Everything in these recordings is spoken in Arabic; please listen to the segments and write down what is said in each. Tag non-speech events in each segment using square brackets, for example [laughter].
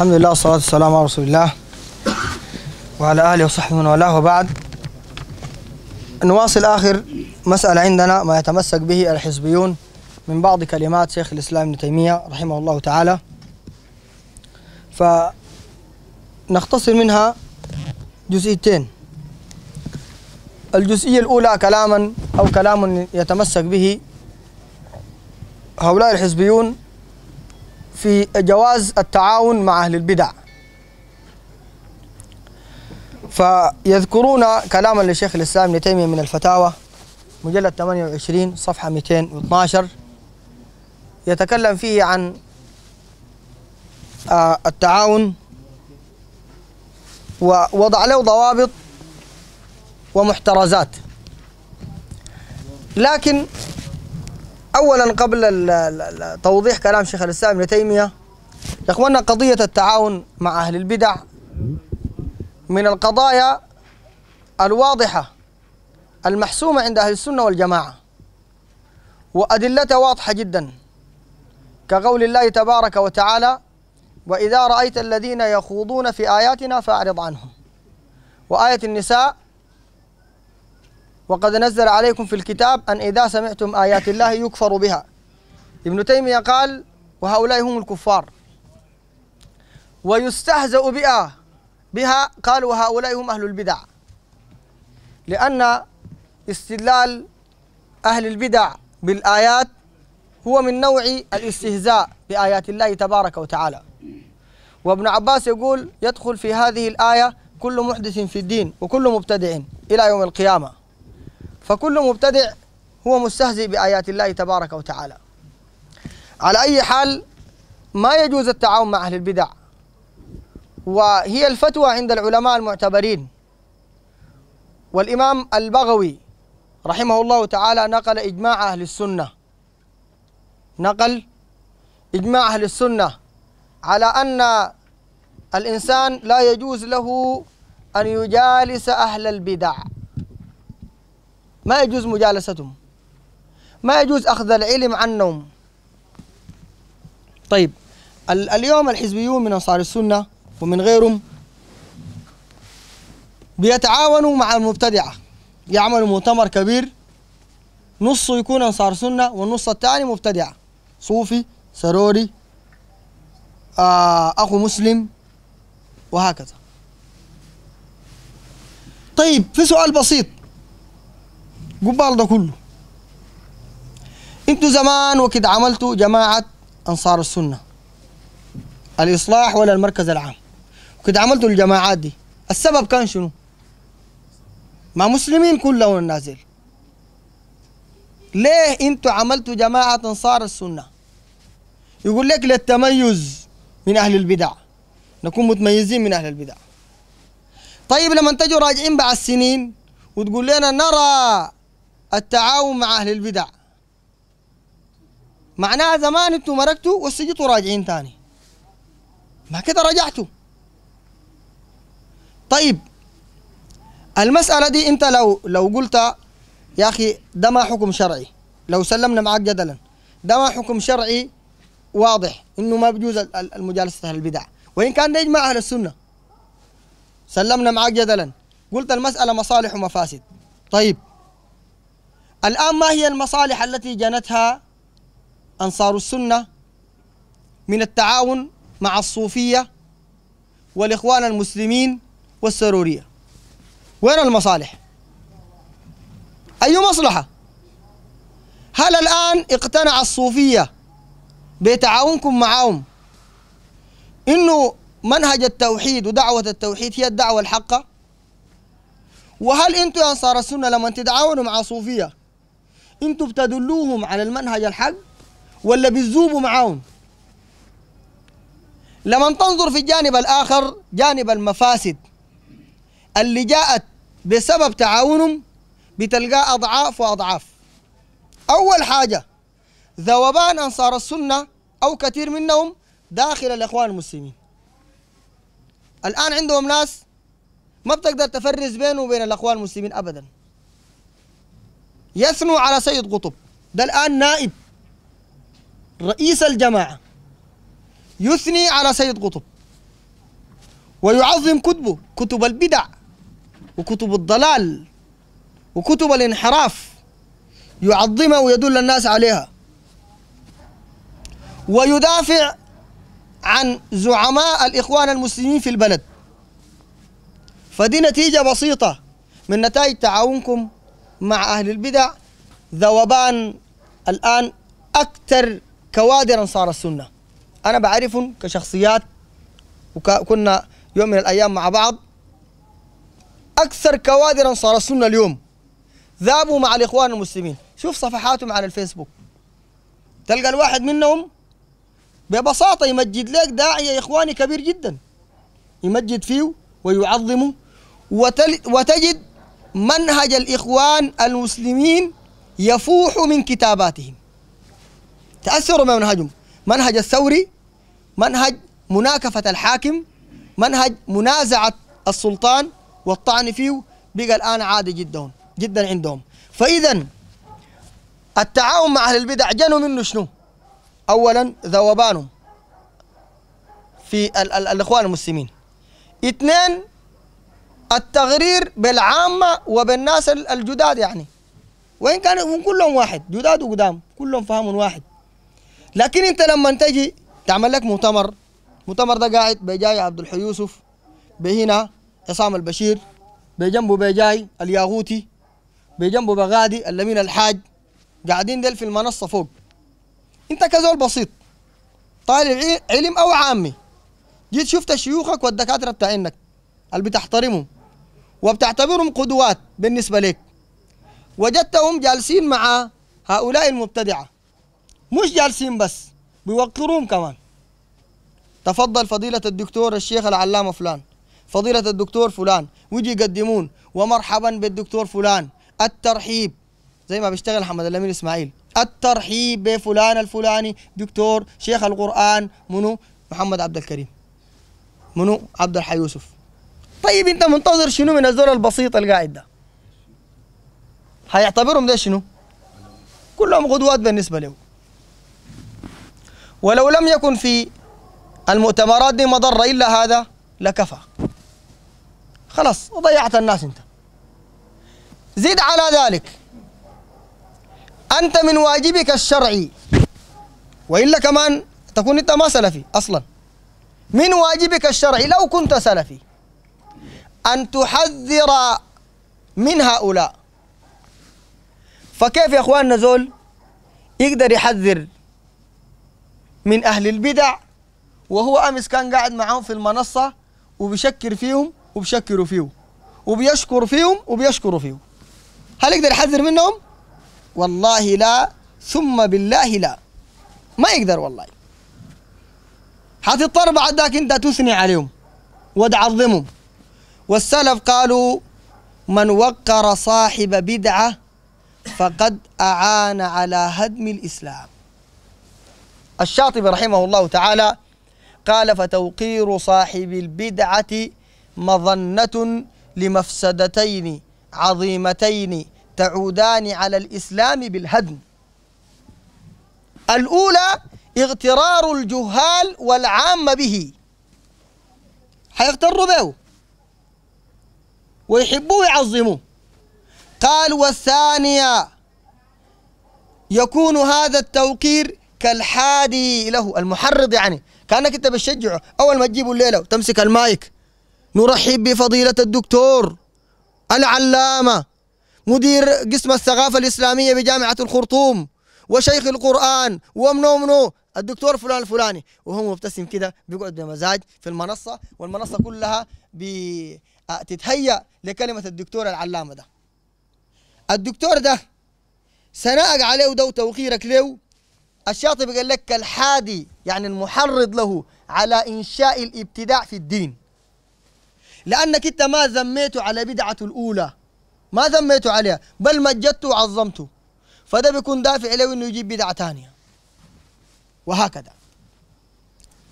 الحمد لله والصلاة والسلام على رسول الله وعلى آله وصحبه من والاه وبعد نواصل آخر مسألة عندنا ما يتمسك به الحزبيون من بعض كلمات شيخ الإسلام ابن تيمية رحمه الله تعالى فنختصر منها جزئيتين الجزئية الأولى كلاما أو كلام يتمسك به هؤلاء الحزبيون في جواز التعاون مع أهل البدع فيذكرون كلاما للشيخ الإسلام ابن تيمية من الفتاوى مجلد 28 صفحة 212 يتكلم فيه عن آه، التعاون ووضع له ضوابط ومحترزات لكن اولا قبل توضيح كلام شيخ الاسلام ابن تيميه يا اخواننا قضيه التعاون مع اهل البدع من القضايا الواضحه المحسومه عند اهل السنه والجماعه وادلتها واضحه جدا كقول الله تبارك وتعالى واذا رايت الذين يخوضون في اياتنا فاعرض عنهم وايه النساء وقد نزل عليكم في الكتاب أن إذا سمعتم آيات الله يكفر بها ابن تيمية قال وهؤلاء هم الكفار ويستهزأ بها بها قال وهؤلاء هم أهل البدع لأن استدلال أهل البدع بالآيات هو من نوع الاستهزاء بآيات الله تبارك وتعالى وابن عباس يقول يدخل في هذه الآية كل محدث في الدين وكل مبتدع إلى يوم القيامة فكل مبتدع هو مستهزئ بآيات الله تبارك وتعالى على أي حال ما يجوز التعاون مع أهل البدع وهي الفتوى عند العلماء المعتبرين والإمام البغوي رحمه الله تعالى نقل إجماع أهل السنة نقل إجماع أهل السنة على أن الإنسان لا يجوز له أن يجالس أهل البدع ما يجوز مجالستهم ما يجوز أخذ العلم عنهم طيب اليوم الحزبيون من أنصار السنة ومن غيرهم بيتعاونوا مع المبتدعة يعملوا مؤتمر كبير نصه يكون أنصار سنة والنص الثاني مبتدعة صوفي سروري آه أخو مسلم وهكذا طيب في سؤال بسيط قبال ده كله انتوا زمان وكد عملتوا جماعة أنصار السنة الإصلاح ولا المركز العام وكد عملتوا الجماعات دي السبب كان شنو مع مسلمين كلهم النازل ليه انتوا عملتوا جماعة أنصار السنة يقول لك للتميز من أهل البدع نكون متميزين من أهل البدع طيب لما تجوا راجعين بعد السنين وتقول لنا نرى التعاون مع أهل البدع معناها زمان انتوا مرقتوا وسجيتوا راجعين ثاني ما كده رجعتوا طيب المسألة دي انت لو لو قلت يا أخي ده ما حكم شرعي لو سلمنا معك جدلا ده ما حكم شرعي واضح انه ما بجوز المجالسة اهل البدع وان كان نجمع يجمع اهل السنة سلمنا معك جدلا قلت المسألة مصالح ومفاسد طيب الآن ما هي المصالح التي جنتها أنصار السنة من التعاون مع الصوفية والإخوان المسلمين والسرورية وين المصالح؟ أي مصلحة؟ هل الآن اقتنع الصوفية بتعاونكم معهم إنه منهج التوحيد ودعوة التوحيد هي الدعوة الحقة؟ وهل أنتم يا أنصار السنة لما تتعاونوا مع صوفية انتوا بتدلوهم على المنهج الحق ولا بتذوبوا معاهم لما تنظر في الجانب الآخر جانب المفاسد اللي جاءت بسبب تعاونهم بتلقى أضعاف وأضعاف أول حاجة ذوبان أنصار السنة أو كثير منهم داخل الإخوان المسلمين الآن عندهم ناس ما بتقدر تفرز بينه وبين الإخوان المسلمين أبداً يثنوا على سيد قطب ده الآن نائب رئيس الجماعة يثني على سيد قطب ويعظم كتبه كتب البدع وكتب الضلال وكتب الانحراف يعظمها ويدل الناس عليها ويدافع عن زعماء الإخوان المسلمين في البلد فدي نتيجة بسيطة من نتائج تعاونكم مع أهل البدع ذوبان الآن أكثر كوادر أنصار السنة أنا بعرفهم كشخصيات وكنا يوم من الأيام مع بعض أكثر كوادر أنصار السنة اليوم ذابوا مع الإخوان المسلمين شوف صفحاتهم على الفيسبوك تلقى الواحد منهم ببساطة يمجد لك داعية إخواني كبير جدا يمجد فيه ويعظمه وتجد منهج الإخوان المسلمين يفوح من كتاباتهم تأثروا بمنهجهم منهج الثوري منهج مناكفة الحاكم منهج منازعة السلطان والطعن فيه بقى الآن عادي جدا جدا عندهم فإذا التعاون مع أهل البدع جنوا منه شنو أولا ذوبانهم في ال ال الإخوان المسلمين اثنين التغرير بالعامة وبالناس الجداد يعني وإن كانوا كلهم واحد جداد وقدام كلهم فهم واحد لكن أنت لما تجي تعمل لك مؤتمر مؤتمر ده قاعد بجاي عبد الحي يوسف بهنا عصام البشير بجنبه بجاي الياغوتي بجنبه بغادي اللمين الحاج قاعدين ديل في المنصة فوق أنت كزول بسيط طالب علم أو عامي جيت شفت شيوخك والدكاترة بتاعينك اللي بتحترمهم وبتعتبرهم قدوات بالنسبة لك وجدتهم جالسين مع هؤلاء المبتدعة مش جالسين بس بيوقروهم كمان تفضل فضيلة الدكتور الشيخ العلامة فلان فضيلة الدكتور فلان ويجي يقدمون ومرحبا بالدكتور فلان الترحيب زي ما بيشتغل حمد الأمين إسماعيل الترحيب بفلان الفلاني دكتور شيخ القرآن منو محمد عبد الكريم منو عبد الحي يوسف طيب انت منتظر شنو من الزول البسيط القاعد ده هيعتبرهم ده شنو كلهم قدوات بالنسبه له ولو لم يكن في المؤتمرات دي مضره الا هذا لكفى خلاص ضيعت الناس انت زد على ذلك انت من واجبك الشرعي والا كمان تكون انت ما سلفي اصلا من واجبك الشرعي لو كنت سلفي أن تحذر من هؤلاء فكيف يا أخواننا زول يقدر يحذر من أهل البدع وهو أمس كان قاعد معاهم في المنصة وبيشكر فيهم وبيشكروا فيه وبيشكر فيهم وبيشكروا فيه هل يقدر يحذر منهم؟ والله لا ثم بالله لا ما يقدر والله حتضطر بعد ذاك انت تثني عليهم وتعظمهم والسلف قالوا من وقر صاحب بدعة فقد أعان على هدم الإسلام الشاطبي رحمه الله تعالى قال فتوقير صاحب البدعة مظنة لمفسدتين عظيمتين تعودان على الإسلام بالهدم الأولى اغترار الجهال والعام به حيغتروا به ويحبوه ويعظموه قال والثانية يكون هذا التوقير كالحادي له المحرض يعني كانك انت بتشجعه اول ما تجيبه الليله وتمسك المايك نرحب بفضيله الدكتور العلامه مدير قسم الثقافه الاسلاميه بجامعه الخرطوم وشيخ القران ومنو منو الدكتور فلان الفلاني وهو مبتسم كده بيقعد بمزاج في المنصه والمنصه كلها ب آه، تتهيأ لكلمة الدكتور العلامة ده الدكتور ده ثناءك عليه ده وتوقيرك له الشاطبي قال لك الحادي يعني المحرض له على إنشاء الابتداع في الدين لأنك أنت ما ذميته على بدعته الأولى ما ذميته عليها بل مجدته وعظمته فده بيكون دافع له انه يجيب بدعه ثانيه وهكذا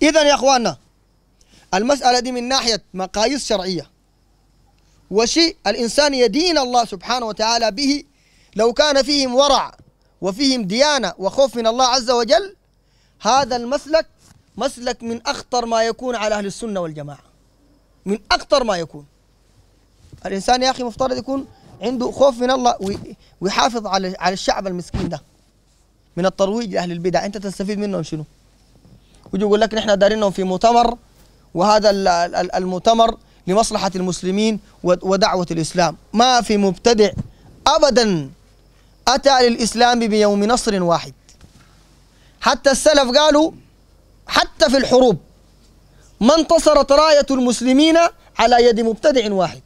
اذا يا اخواننا المساله دي من ناحيه مقاييس شرعيه وشيء الإنسان يدين الله سبحانه وتعالى به لو كان فيهم ورع وفيهم ديانة وخوف من الله عز وجل هذا المسلك مسلك من أخطر ما يكون على أهل السنة والجماعة من أخطر ما يكون الإنسان يا أخي مفترض يكون عنده خوف من الله ويحافظ على الشعب المسكين ده من الترويج لأهل البدع أنت تستفيد منهم شنو؟ ويجي يقول لك نحن دارينهم في مؤتمر وهذا المؤتمر لمصلحة المسلمين ودعوة الإسلام ما في مبتدع أبدا أتى للإسلام بيوم نصر واحد حتى السلف قالوا حتى في الحروب ما انتصرت راية المسلمين على يد مبتدع واحد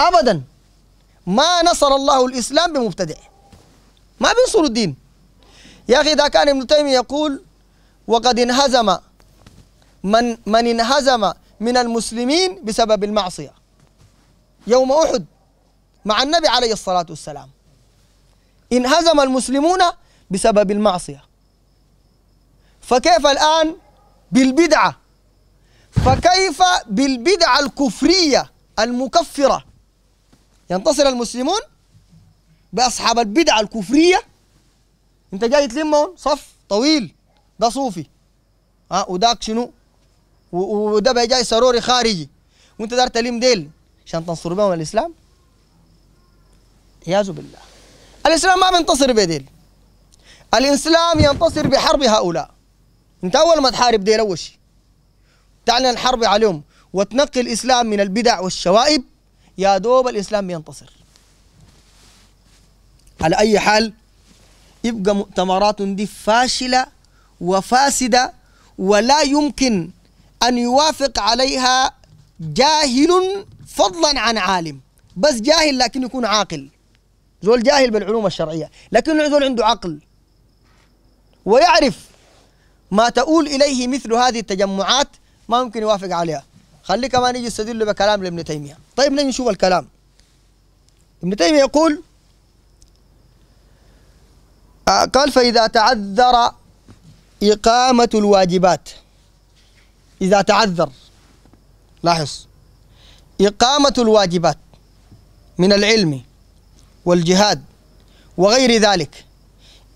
أبدا ما نصر الله الإسلام بمبتدع ما بينصروا الدين يا أخي إذا كان ابن تيمية يقول وقد انهزم من من انهزم من المسلمين بسبب المعصية يوم أحد مع النبي عليه الصلاة والسلام انهزم المسلمون بسبب المعصية فكيف الآن بالبدعة فكيف بالبدعة الكفرية المكفرة ينتصر المسلمون بأصحاب البدعة الكفرية أنت جاي تلمهم صف طويل ده صوفي ها وداك شنو وده بقى جاي سروري خارجي وانت دار تليم ديل عشان تنصر بهم الاسلام عياذ بالله الاسلام ما بينتصر بديل الاسلام ينتصر بحرب هؤلاء انت اول ما تحارب ديل اول شيء تعلن الحرب عليهم وتنقي الاسلام من البدع والشوائب يا دوب الاسلام بينتصر على اي حال يبقى مؤتمرات دي فاشله وفاسده ولا يمكن أن يوافق عليها جاهل فضلا عن عالم بس جاهل لكن يكون عاقل زول جاهل بالعلوم الشرعية لكن زول عنده عقل ويعرف ما تؤول إليه مثل هذه التجمعات ما ممكن يوافق عليها خلي كمان يجي يستدل بكلام لابن تيمية طيب نجي نشوف الكلام ابن تيمية يقول آه، قال فإذا تعذر إقامة الواجبات إذا تعذر لاحظ إقامة الواجبات من العلم والجهاد وغير ذلك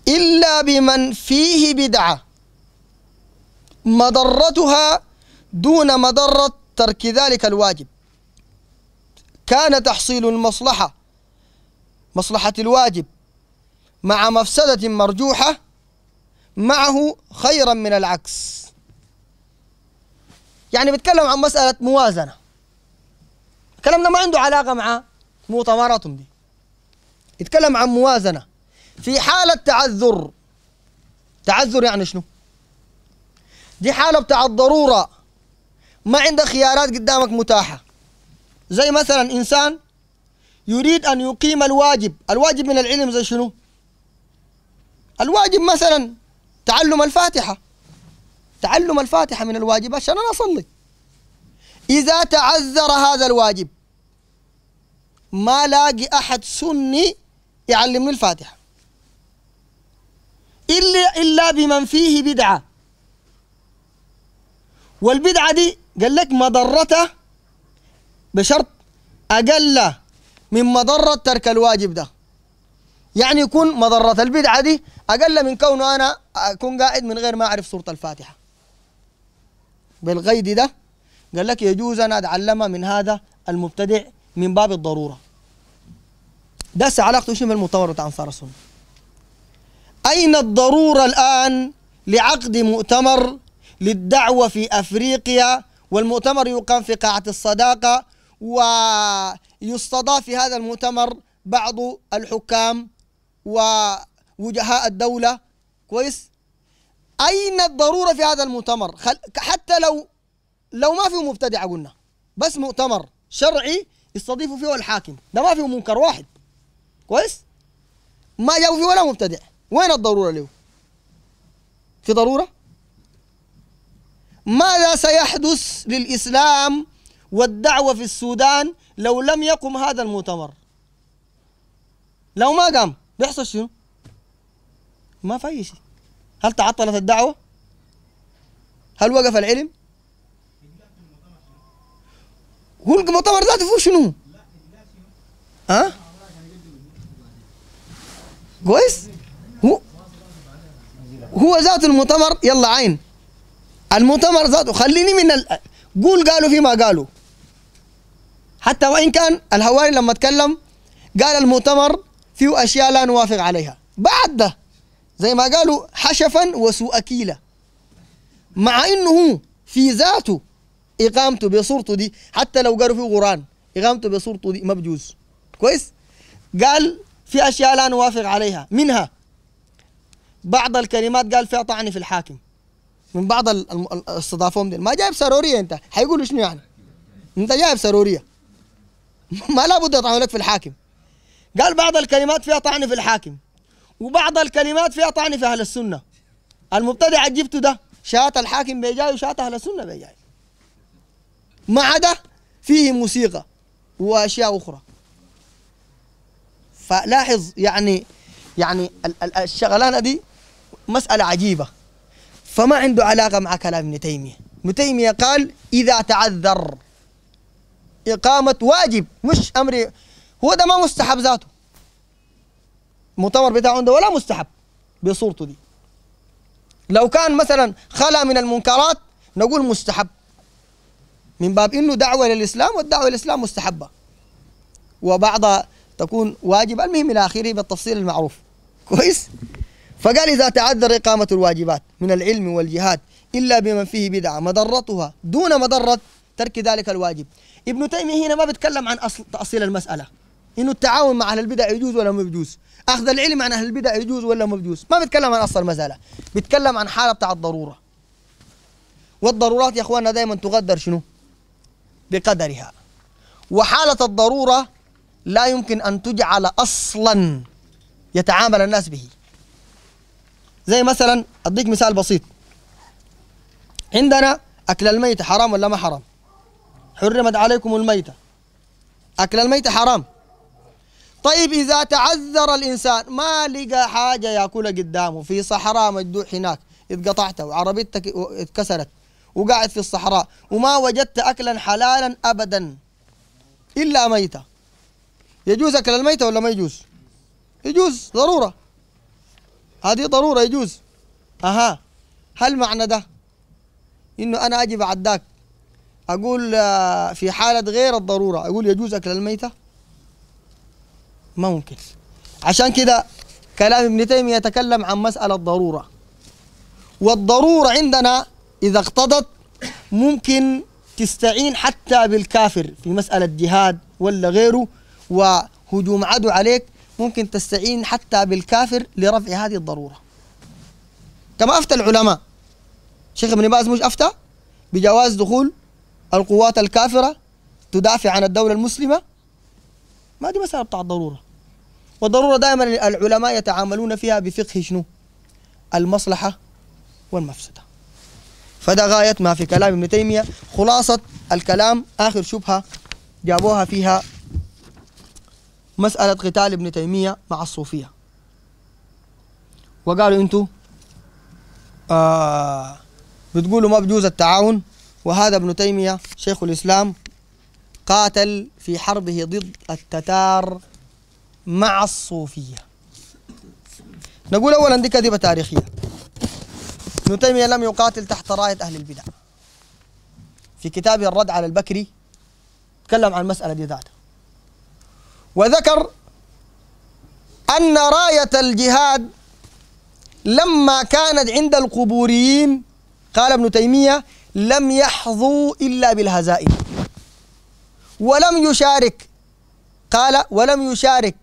إلا بمن فيه بدعة مضرتها دون مضرة ترك ذلك الواجب كان تحصيل المصلحة مصلحة الواجب مع مفسدة مرجوحة معه خيرا من العكس يعني بيتكلم عن مسألة موازنة الكلام ده ما عنده علاقة مع مؤتمراتهم دي يتكلم عن موازنة في حالة تعذر تعذر يعني شنو؟ دي حالة بتاع الضرورة ما عندك خيارات قدامك متاحة زي مثلا إنسان يريد أن يقيم الواجب الواجب من العلم زي شنو؟ الواجب مثلا تعلم الفاتحة تعلم الفاتحة من الواجب عشان أنا أصلي إذا تعذر هذا الواجب ما لاقي أحد سني يعلمني الفاتحة إلا إلا بمن فيه بدعة والبدعة دي قال لك مضرته بشرط أقل من مضرة ترك الواجب ده يعني يكون مضرة البدعة دي أقل من كونه أنا أكون قاعد من غير ما أعرف سورة الفاتحة بالغيد ده قال لك يجوز أن أتعلم من هذا المبتدع من باب الضرورة ده علاقته شنو بالمتورط عن أنصار السنة أين الضرورة الآن لعقد مؤتمر للدعوة في أفريقيا والمؤتمر يقام في قاعة الصداقة ويستضاف في هذا المؤتمر بعض الحكام ووجهاء الدولة كويس أين الضرورة في هذا المؤتمر خل... حتى لو لو ما فيه مبتدع قلنا بس مؤتمر شرعي يستضيفوا فيه الحاكم ده ما فيه منكر واحد كويس ما جابوا فيه ولا مبتدع وين الضرورة له في ضرورة ماذا سيحدث للإسلام والدعوة في السودان لو لم يقم هذا المؤتمر لو ما قام بيحصل شنو ما في شيء هل تعطلت الدعوة؟ هل وقف العلم؟ هو المؤتمر ذاته فيه شنو؟ ها؟ أه؟ كويس؟ هو هو ذات المؤتمر يلا عين المؤتمر ذاته خليني من ال... قول قالوا فيما قالوا حتى وان كان الهواري لما اتكلم قال المؤتمر فيه اشياء لا نوافق عليها بعد ده زي ما قالوا حشفا وسوء كيلة مع انه في ذاته اقامته بصورته دي حتى لو قالوا في قران اقامته بصورته دي ما بجوز كويس قال في اشياء لا نوافق عليها منها بعض الكلمات قال فيها طعن في الحاكم من بعض الاستضافهم دي ما جايب سروريه انت حيقولوا شنو يعني انت جايب سروريه [laughs] ما لابد يطعنوا لك في الحاكم قال بعض الكلمات فيها طعن في الحاكم وبعض الكلمات فيها طعن في اهل السنه المبتدع اللي جبته ده شات الحاكم بيجاي وشات اهل السنه بيجاي ما عدا فيه موسيقى واشياء اخرى فلاحظ يعني يعني الشغلانه دي مساله عجيبه فما عنده علاقه مع كلام ابن تيميه ابن تيميه قال اذا تعذر اقامه واجب مش امر هو ده ما مستحب ذاته المؤتمر بتاعهم ده ولا مستحب بصورته دي لو كان مثلا خلا من المنكرات نقول مستحب من باب انه دعوه للاسلام والدعوه للاسلام مستحبه وبعضها تكون واجب المهم الى اخره بالتفصيل المعروف كويس فقال اذا تعذر اقامه الواجبات من العلم والجهاد الا بمن فيه بدعه مضرتها دون مضره ترك ذلك الواجب ابن تيميه هنا ما بيتكلم عن اصل تاصيل المساله انه التعاون مع اهل البدع يجوز ولا ما يجوز اخذ العلم عن اهل البدع يجوز ولا ما بيجوز ما بيتكلم عن اصل المساله بيتكلم عن حاله بتاع الضروره والضرورات يا اخواننا دائما تقدر شنو بقدرها وحاله الضروره لا يمكن ان تجعل اصلا يتعامل الناس به زي مثلا اديك مثال بسيط عندنا اكل الميت حرام ولا ما حرام حرمت عليكم الميته اكل الميت حرام طيب إذا تعذر الإنسان ما لقى حاجة يأكلها قدامه في صحراء مجدوح هناك قطعته وعربيتك اتكسرت وقاعد في الصحراء وما وجدت أكلا حلالا أبدا إلا ميتة يجوز أكل الميتة ولا ما يجوز يجوز ضرورة هذه ضرورة يجوز أها هل معنى ده إنه أنا أجي بعداك أقول آه، في حالة غير الضرورة أقول يجوز أكل الميتة ممكن عشان كده كلام ابن تيمية يتكلم عن مسألة ضرورة والضرورة عندنا إذا اقتضت ممكن تستعين حتى بالكافر في مسألة جهاد ولا غيره وهجوم عدو عليك ممكن تستعين حتى بالكافر لرفع هذه الضرورة كما أفتى العلماء شيخ ابن باز مش أفتى بجواز دخول القوات الكافرة تدافع عن الدولة المسلمة ما دي مسألة بتاع الضرورة وضرورة دائما العلماء يتعاملون فيها بفقه شنو المصلحة والمفسدة فده غاية ما في كلام ابن تيمية خلاصة الكلام آخر شبهة جابوها فيها مسألة قتال ابن تيمية مع الصوفية وقالوا انتوا آه بتقولوا ما بجوز التعاون وهذا ابن تيمية شيخ الإسلام قاتل في حربه ضد التتار مع الصوفية نقول أولا دي كذبة تاريخية ابن تيمية لم يقاتل تحت راية أهل البدع في كتابه الرد على البكري تكلم عن المسألة دي ذاته وذكر أن راية الجهاد لما كانت عند القبوريين قال ابن تيمية لم يحظوا إلا بالهزائم ولم يشارك قال ولم يشارك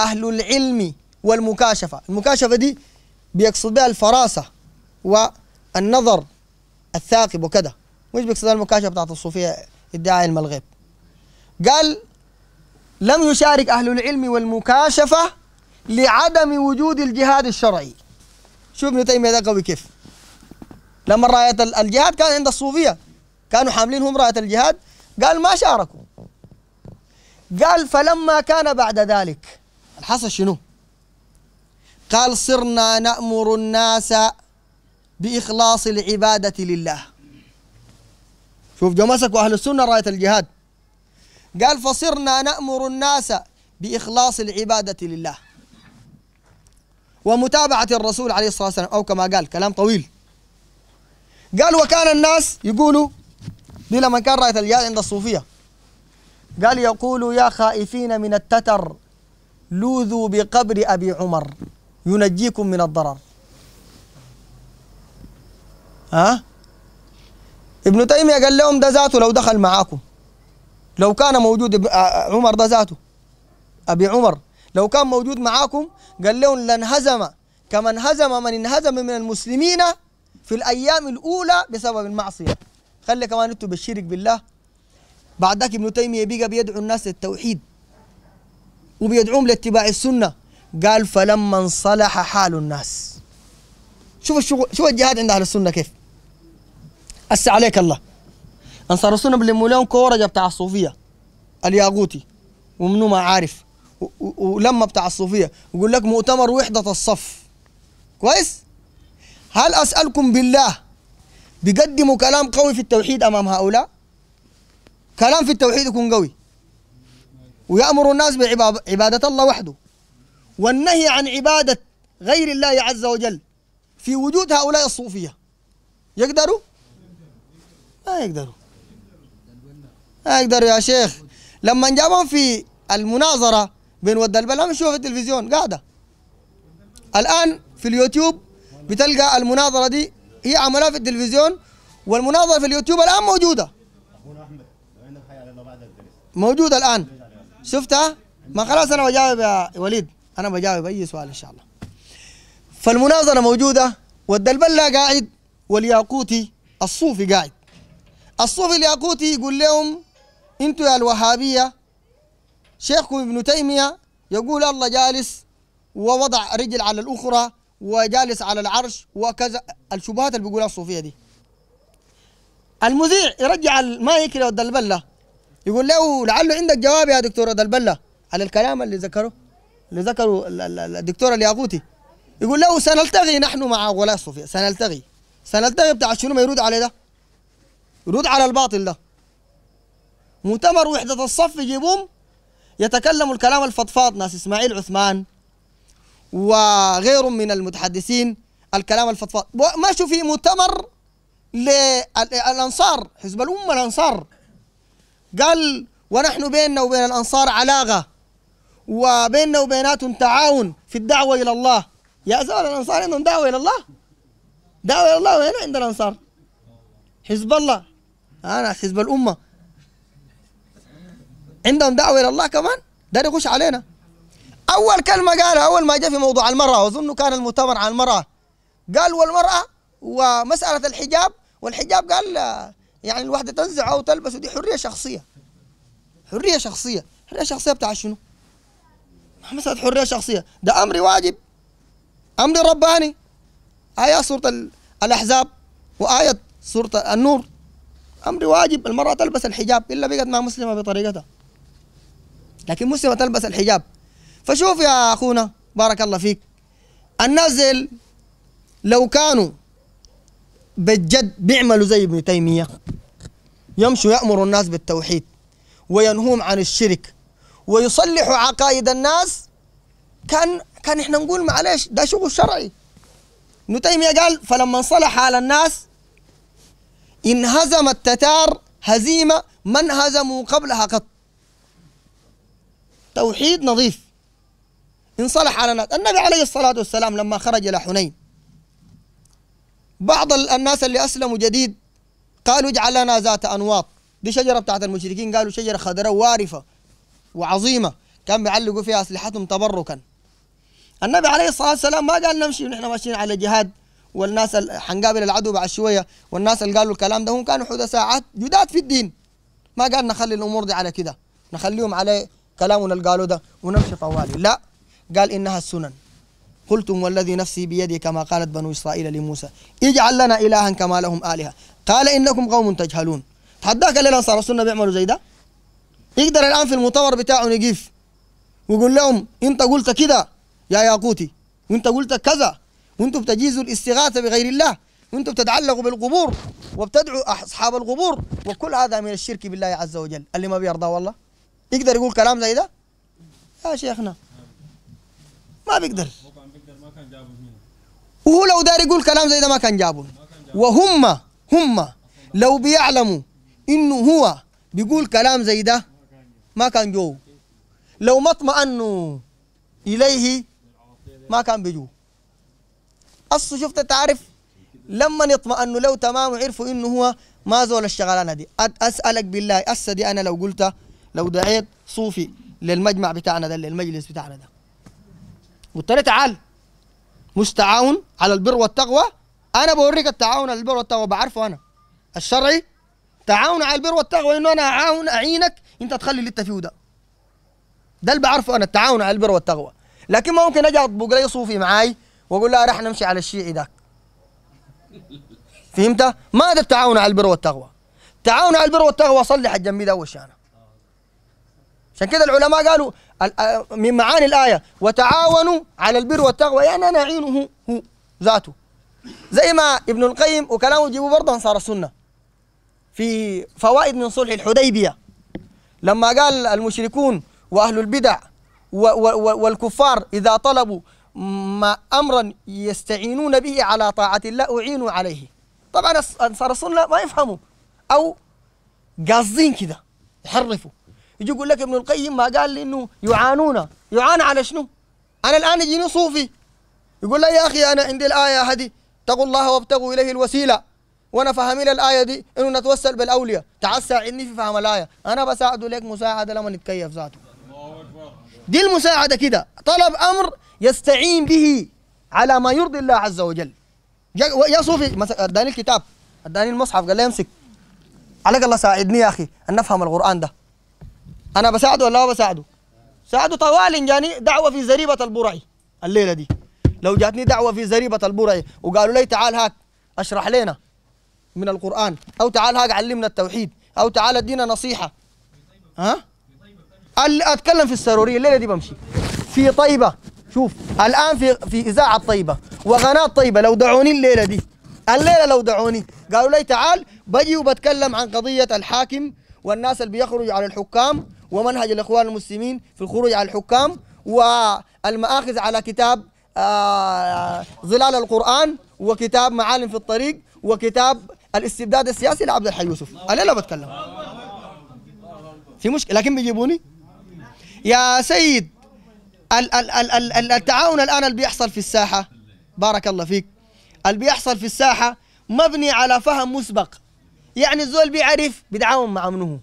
أهل العلم والمكاشفة المكاشفة دي بيقصد بها الفراسة والنظر الثاقب وكذا مش بيقصد المكاشفة بتاعت الصوفية ادعاء علم الغيب قال لم يشارك أهل العلم والمكاشفة لعدم وجود الجهاد الشرعي شوف ابن تيمية ده قوي كيف لما راية الجهاد كان عند الصوفية كانوا حاملين هم راية الجهاد قال ما شاركوا قال فلما كان بعد ذلك الحصى شنو قال صرنا نأمر الناس بإخلاص العبادة لله شوف جو مسكوا أهل السنة راية الجهاد قال فصرنا نأمر الناس بإخلاص العبادة لله ومتابعة الرسول عليه الصلاة والسلام أو كما قال كلام طويل قال وكان الناس يقولوا دي لما كان راية الجهاد عند الصوفية قال يقول يا خائفين من التتر لوذوا بقبر أبي عمر ينجيكم من الضرر ها ابن تيمية قال لهم ده ذاته لو دخل معاكم لو كان موجود آه، آه، عمر ده ذاته أبي عمر لو كان موجود معاكم قال لهم لانهزم كما انهزم من انهزم من المسلمين في الأيام الأولى بسبب المعصية خلي كمان انتوا بالشرك بالله بعد ذاك ابن تيمية بيجي بيدعو الناس للتوحيد وبيدعوهم لاتباع السنة قال فلما انصلح حال الناس شوف الشغل شوف الجهاد عند أهل السنة كيف أسى عليك الله أنصار السنة بلموا لهم كورة بتاع الصوفية الياقوتي ومنو ما عارف ولما بتاع الصوفية يقول لك مؤتمر وحدة الصف كويس هل أسألكم بالله بيقدموا كلام قوي في التوحيد أمام هؤلاء كلام في التوحيد يكون قوي ويأمر الناس بعبادة الله وحده والنهي عن عبادة غير الله عز وجل في وجود هؤلاء الصوفية يقدروا؟ ما يقدروا ما يقدروا يا شيخ لما جابهم في المناظرة بين ود البلد مشوها في التلفزيون قاعدة الآن في اليوتيوب بتلقى المناظرة دي هي عملها في التلفزيون والمناظرة في اليوتيوب الآن موجودة موجودة الآن شفتها؟ ما خلاص انا بجاوب يا وليد انا بجاوب اي سؤال ان شاء الله فالمناظره موجوده والدلبله قاعد والياقوتي الصوفي قاعد الصوفي الياقوتي يقول لهم انتوا يا الوهابيه شيخكم ابن تيميه يقول الله جالس ووضع رجل على الاخرى وجالس على العرش وكذا الشبهات اللي بيقولها الصوفيه دي المذيع يرجع المايك للدلبله يقول له لعله عندك جواب يا دكتور دلبلة على الكلام اللي ذكره اللي ذكره الدكتور الياقوتي يقول له سنلتغي نحن مع غلاة صوفيا سنلتغي سنلتغي بتاع شنو ما يرد عليه ده يرد على الباطل ده مؤتمر وحدة الصف يجيبهم يتكلموا الكلام الفضفاض ناس اسماعيل عثمان وغيرهم من المتحدثين الكلام الفضفاض ماشوا في مؤتمر للانصار حزب الامه الانصار قال ونحن بيننا وبين الأنصار علاقة وبيننا وبيناتهم تعاون في الدعوة إلى الله يا زول الأنصار عندهم دعوة إلى الله دعوة إلى الله وين عند الأنصار حزب الله أنا حزب الأمة عندهم دعوة إلى الله كمان ده يخش علينا أول كلمة قالها أول ما جاء في موضوع المرأة أظن كان المؤتمر عن المرأة قال والمرأة ومسألة الحجاب والحجاب قال يعني الواحدة تنزع أو تلبس ودي حرية شخصية حرية شخصية حرية شخصية بتاع شنو؟ مسألة حرية شخصية ده أمر واجب أمر رباني آية سورة الأحزاب وآية سورة النور أمر واجب المرأة تلبس الحجاب إلا بقت ما مسلمة بطريقتها لكن مسلمة تلبس الحجاب فشوف يا أخونا بارك الله فيك الناس لو كانوا بجد بيعملوا زي ابن تيمية يمشوا يأمروا الناس بالتوحيد وينهوهم عن الشرك ويصلحوا عقائد الناس كان كان احنا نقول معلش ده شغل شرعي ابن تيمية قال فلما صلح على الناس انهزم التتار هزيمة من هزموا قبلها قط توحيد نظيف انصلح على الناس النبي عليه الصلاة والسلام لما خرج إلى حنين بعض الناس اللي اسلموا جديد قالوا اجعل لنا ذات انواط دي شجره بتاعت المشركين قالوا شجره خضراء وارفه وعظيمه كان بيعلقوا فيها اسلحتهم تبركا النبي عليه الصلاه والسلام ما قال نمشي ونحن ماشيين على جهاد والناس حنقابل العدو بعد شويه والناس اللي قالوا الكلام ده هم كانوا ساعات جداد في الدين ما قال نخلي الامور دي على كده نخليهم على كلامنا اللي قالوا ده ونمشي طوالي لا قال انها السنن قلتم والذي نفسي بيدي كما قالت بنو إسرائيل لموسى اجعل لنا إلها كما لهم آلهة قال إنكم قوم تجهلون تحداك اللي أنصار السنة بيعملوا زي ده يقدر الآن في المطور بتاعه يقف ويقول لهم أنت قلت كذا يا ياقوتي وأنت قلت كذا وأنتم بتجيزوا الاستغاثة بغير الله وأنتم بتتعلقوا بالقبور وبتدعوا أصحاب القبور وكل هذا من الشرك بالله عز وجل اللي ما بيرضى والله يقدر يقول كلام زي ده يا شيخنا ما بيقدر وهو لو دار يقول كلام زي ده ما كان جابه وهم هم لو بيعلموا انه هو بيقول كلام زي ده ما كان جو لو ما اطمأنوا اليه ما كان بيجو اصل شفت تعرف لما يطمأنوا لو تمام عرفوا انه هو ما زول الشغلانه دي اسالك بالله هسه دي انا لو قلت لو دعيت صوفي للمجمع بتاعنا ده للمجلس بتاعنا ده قلت له تعال مش تعاون على البر والتقوى انا بوريك التعاون على البر والتقوى بعرفه انا الشرعي تعاون على البر والتقوى انه انا اعاون اعينك انت تخلي اللي انت فيه ده ده اللي بعرفه انا التعاون على البر والتقوى لكن ما ممكن اجي اطبق لي صوفي معاي واقول لا رح نمشي على الشيعي ذاك فهمت؟ ما هذا التعاون على البر والتقوى التعاون على البر والتقوى صلح الجنبي ده اول شيء انا عشان كده العلماء قالوا آه، من معاني الآية وتعاونوا على البر والتقوى يعني أنا أعينه هو ذاته زي ما ابن القيم وكلامه جيبوا برضه أنصار السنة في فوائد من صلح الحديبية لما قال المشركون وأهل البدع والكفار إذا طلبوا ما أمرا يستعينون به على طاعة الله أعينوا عليه طبعا أنصار السنة ما يفهموا أو قاصدين كده يحرفوا يجي يقول لك ابن القيم ما قال لي انه يعانون يعان على شنو؟ انا الان يجيني صوفي يقول لا يا اخي انا عندي الايه هذه اتقوا الله وابتغوا اليه الوسيله وانا فهمي الايه دي انه نتوسل بالاولياء تعال ساعدني في فهم الايه انا بساعده لك مساعده لما نتكيف ذاته دي المساعده كده طلب امر يستعين به على ما يرضي الله عز وجل يا صوفي اداني الكتاب اداني المصحف قال لي امسك عليك الله ساعدني يا اخي ان نفهم القران ده انا بساعده ولا هو بساعده؟ ساعده طوال جاني دعوه في زريبه البرعي الليله دي لو جاتني دعوه في زريبه البرعي وقالوا لي تعال هاك اشرح لنا من القران او تعال هاك علمنا التوحيد او تعال ادينا نصيحه ها؟ اتكلم في السروريه الليله دي بمشي في طيبه شوف الان في في اذاعه طيبه وقناه طيبه لو دعوني الليله دي الليله لو دعوني قالوا لي تعال بجي وبتكلم عن قضيه الحاكم والناس اللي بيخرجوا على الحكام ومنهج الإخوان المسلمين في الخروج على الحكام والمآخذ على كتاب آه، ظلال القرآن وكتاب معالم في الطريق وكتاب الاستبداد السياسي لعبد الحي يوسف أنا لا بتكلم في مشكلة لكن بيجيبوني يا سيد ال ال ال ال ال التعاون الآن اللي بيحصل في الساحة بارك الله فيك اللي بيحصل في الساحة مبني على فهم مسبق يعني الزول بيعرف بيتعاون مع منه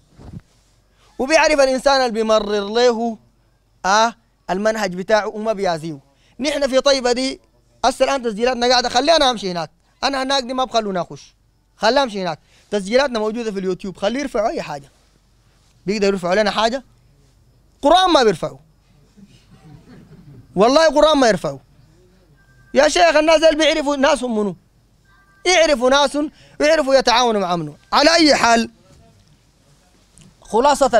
وبيعرف الانسان اللي بيمرر له آه المنهج بتاعه وما بيعزيه نحن في طيبه دي هسه الان تسجيلاتنا قاعده خلينا امشي هناك انا هناك دي ما بخلونا اخش خلينا امشي هناك تسجيلاتنا موجوده في اليوتيوب خليه يرفعوا اي حاجه بيقدروا يرفعوا لنا حاجه قران ما بيرفعوا والله قران ما يرفعوا يا شيخ الناس اللي بيعرفوا ناس منو يعرفوا ناس ويعرفوا يتعاونوا مع منو على اي حال خلاصة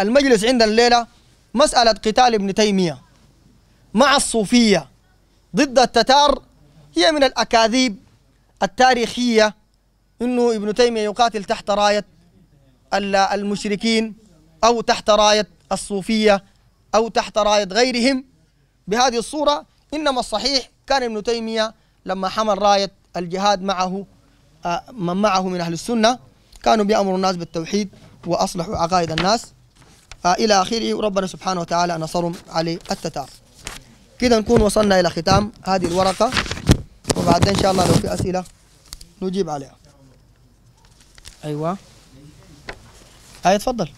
المجلس عندنا الليلة مسألة قتال ابن تيمية مع الصوفية ضد التتار هي من الأكاذيب التاريخية أنه ابن تيمية يقاتل تحت راية المشركين أو تحت راية الصوفية أو تحت راية غيرهم بهذه الصورة إنما الصحيح كان ابن تيمية لما حمل راية الجهاد معه آه، من معه من أهل السنة كانوا بيأمروا الناس بالتوحيد وأصلحوا عقائد الناس إلى آخره وربنا سبحانه وتعالى نصرهم على التتار كده نكون وصلنا إلى ختام هذه الورقة وبعدين إن شاء الله لو في أسئلة نجيب عليها أيوة هاي تفضل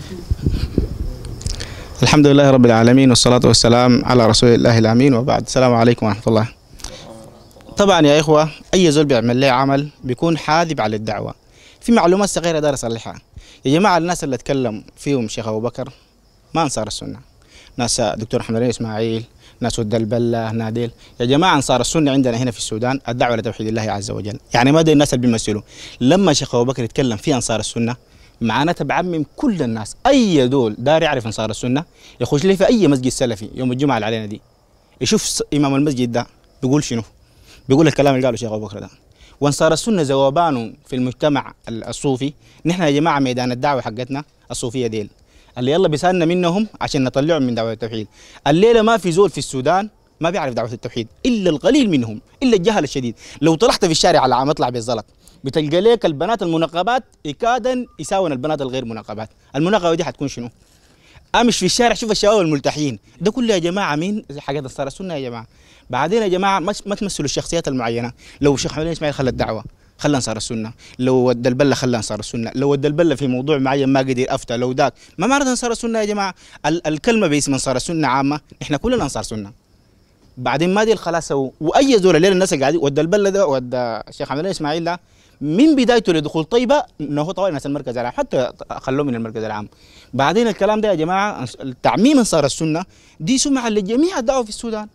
Thank you. الحمد لله رب العالمين والصلاة والسلام على رسول الله الأمين وبعد السلام عليكم ورحمة الله طبعا يا إخوة أي زول بيعمل له عمل بيكون حاذب على الدعوة في معلومات صغيرة دار أصلحها يا جماعة الناس اللي اتكلم فيهم شيخ أبو بكر ما أنصار السنة ناس دكتور محمد إسماعيل ناس ود البلة ناديل يا جماعة أنصار السنة عندنا هنا في السودان الدعوة لتوحيد الله عز وجل يعني ما الناس اللي بيمثلوا لما شيخ أبو بكر يتكلم في أنصار السنة معناتها بعمم كل الناس اي دول دار يعرف انصار السنه يخش لي في اي مسجد سلفي يوم الجمعه اللي علينا دي يشوف امام المسجد ده بيقول شنو بيقول الكلام اللي قاله شيخ ابو بكر ده وانصار السنه ذوبان في المجتمع الصوفي نحن يا جماعه ميدان الدعوه حقتنا الصوفيه ديل اللي يلا بيسالنا منهم عشان نطلعهم من دعوه التوحيد الليله ما في زول في السودان ما بيعرف دعوه التوحيد الا القليل منهم الا الجهل الشديد لو طلعت في الشارع على عم اطلع بالزلط بتلقى ليك البنات المناقبات اكادا يساوون البنات الغير مناقبات المناقبه دي حتكون شنو امشي في الشارع شوف الشباب الملتحين ده كله يا جماعه مين حاجات الثار السنه يا جماعه بعدين يا جماعه ما تمثلوا الشخصيات المعينه لو شيخ حميد اسماعيل خلى الدعوه خلى انصار السنه لو ود البله خلى انصار السنه لو ود البله في موضوع معين ما قدر افتى لو ذاك ما مارد انصار السنه يا جماعه ال الكلمه باسم انصار السنه عامه احنا كلنا انصار سنه بعدين ما دي خلاص واي زول الليل الناس قاعدين ود البله ده ود الشيخ حمد اسماعيل ده من بدايته لدخول طيبه انه هو طوال ناس المركز العام حتى خلوه من المركز العام بعدين الكلام ده يا جماعه تعميم انصار السنه دي سمعه لجميع الدعوه في السودان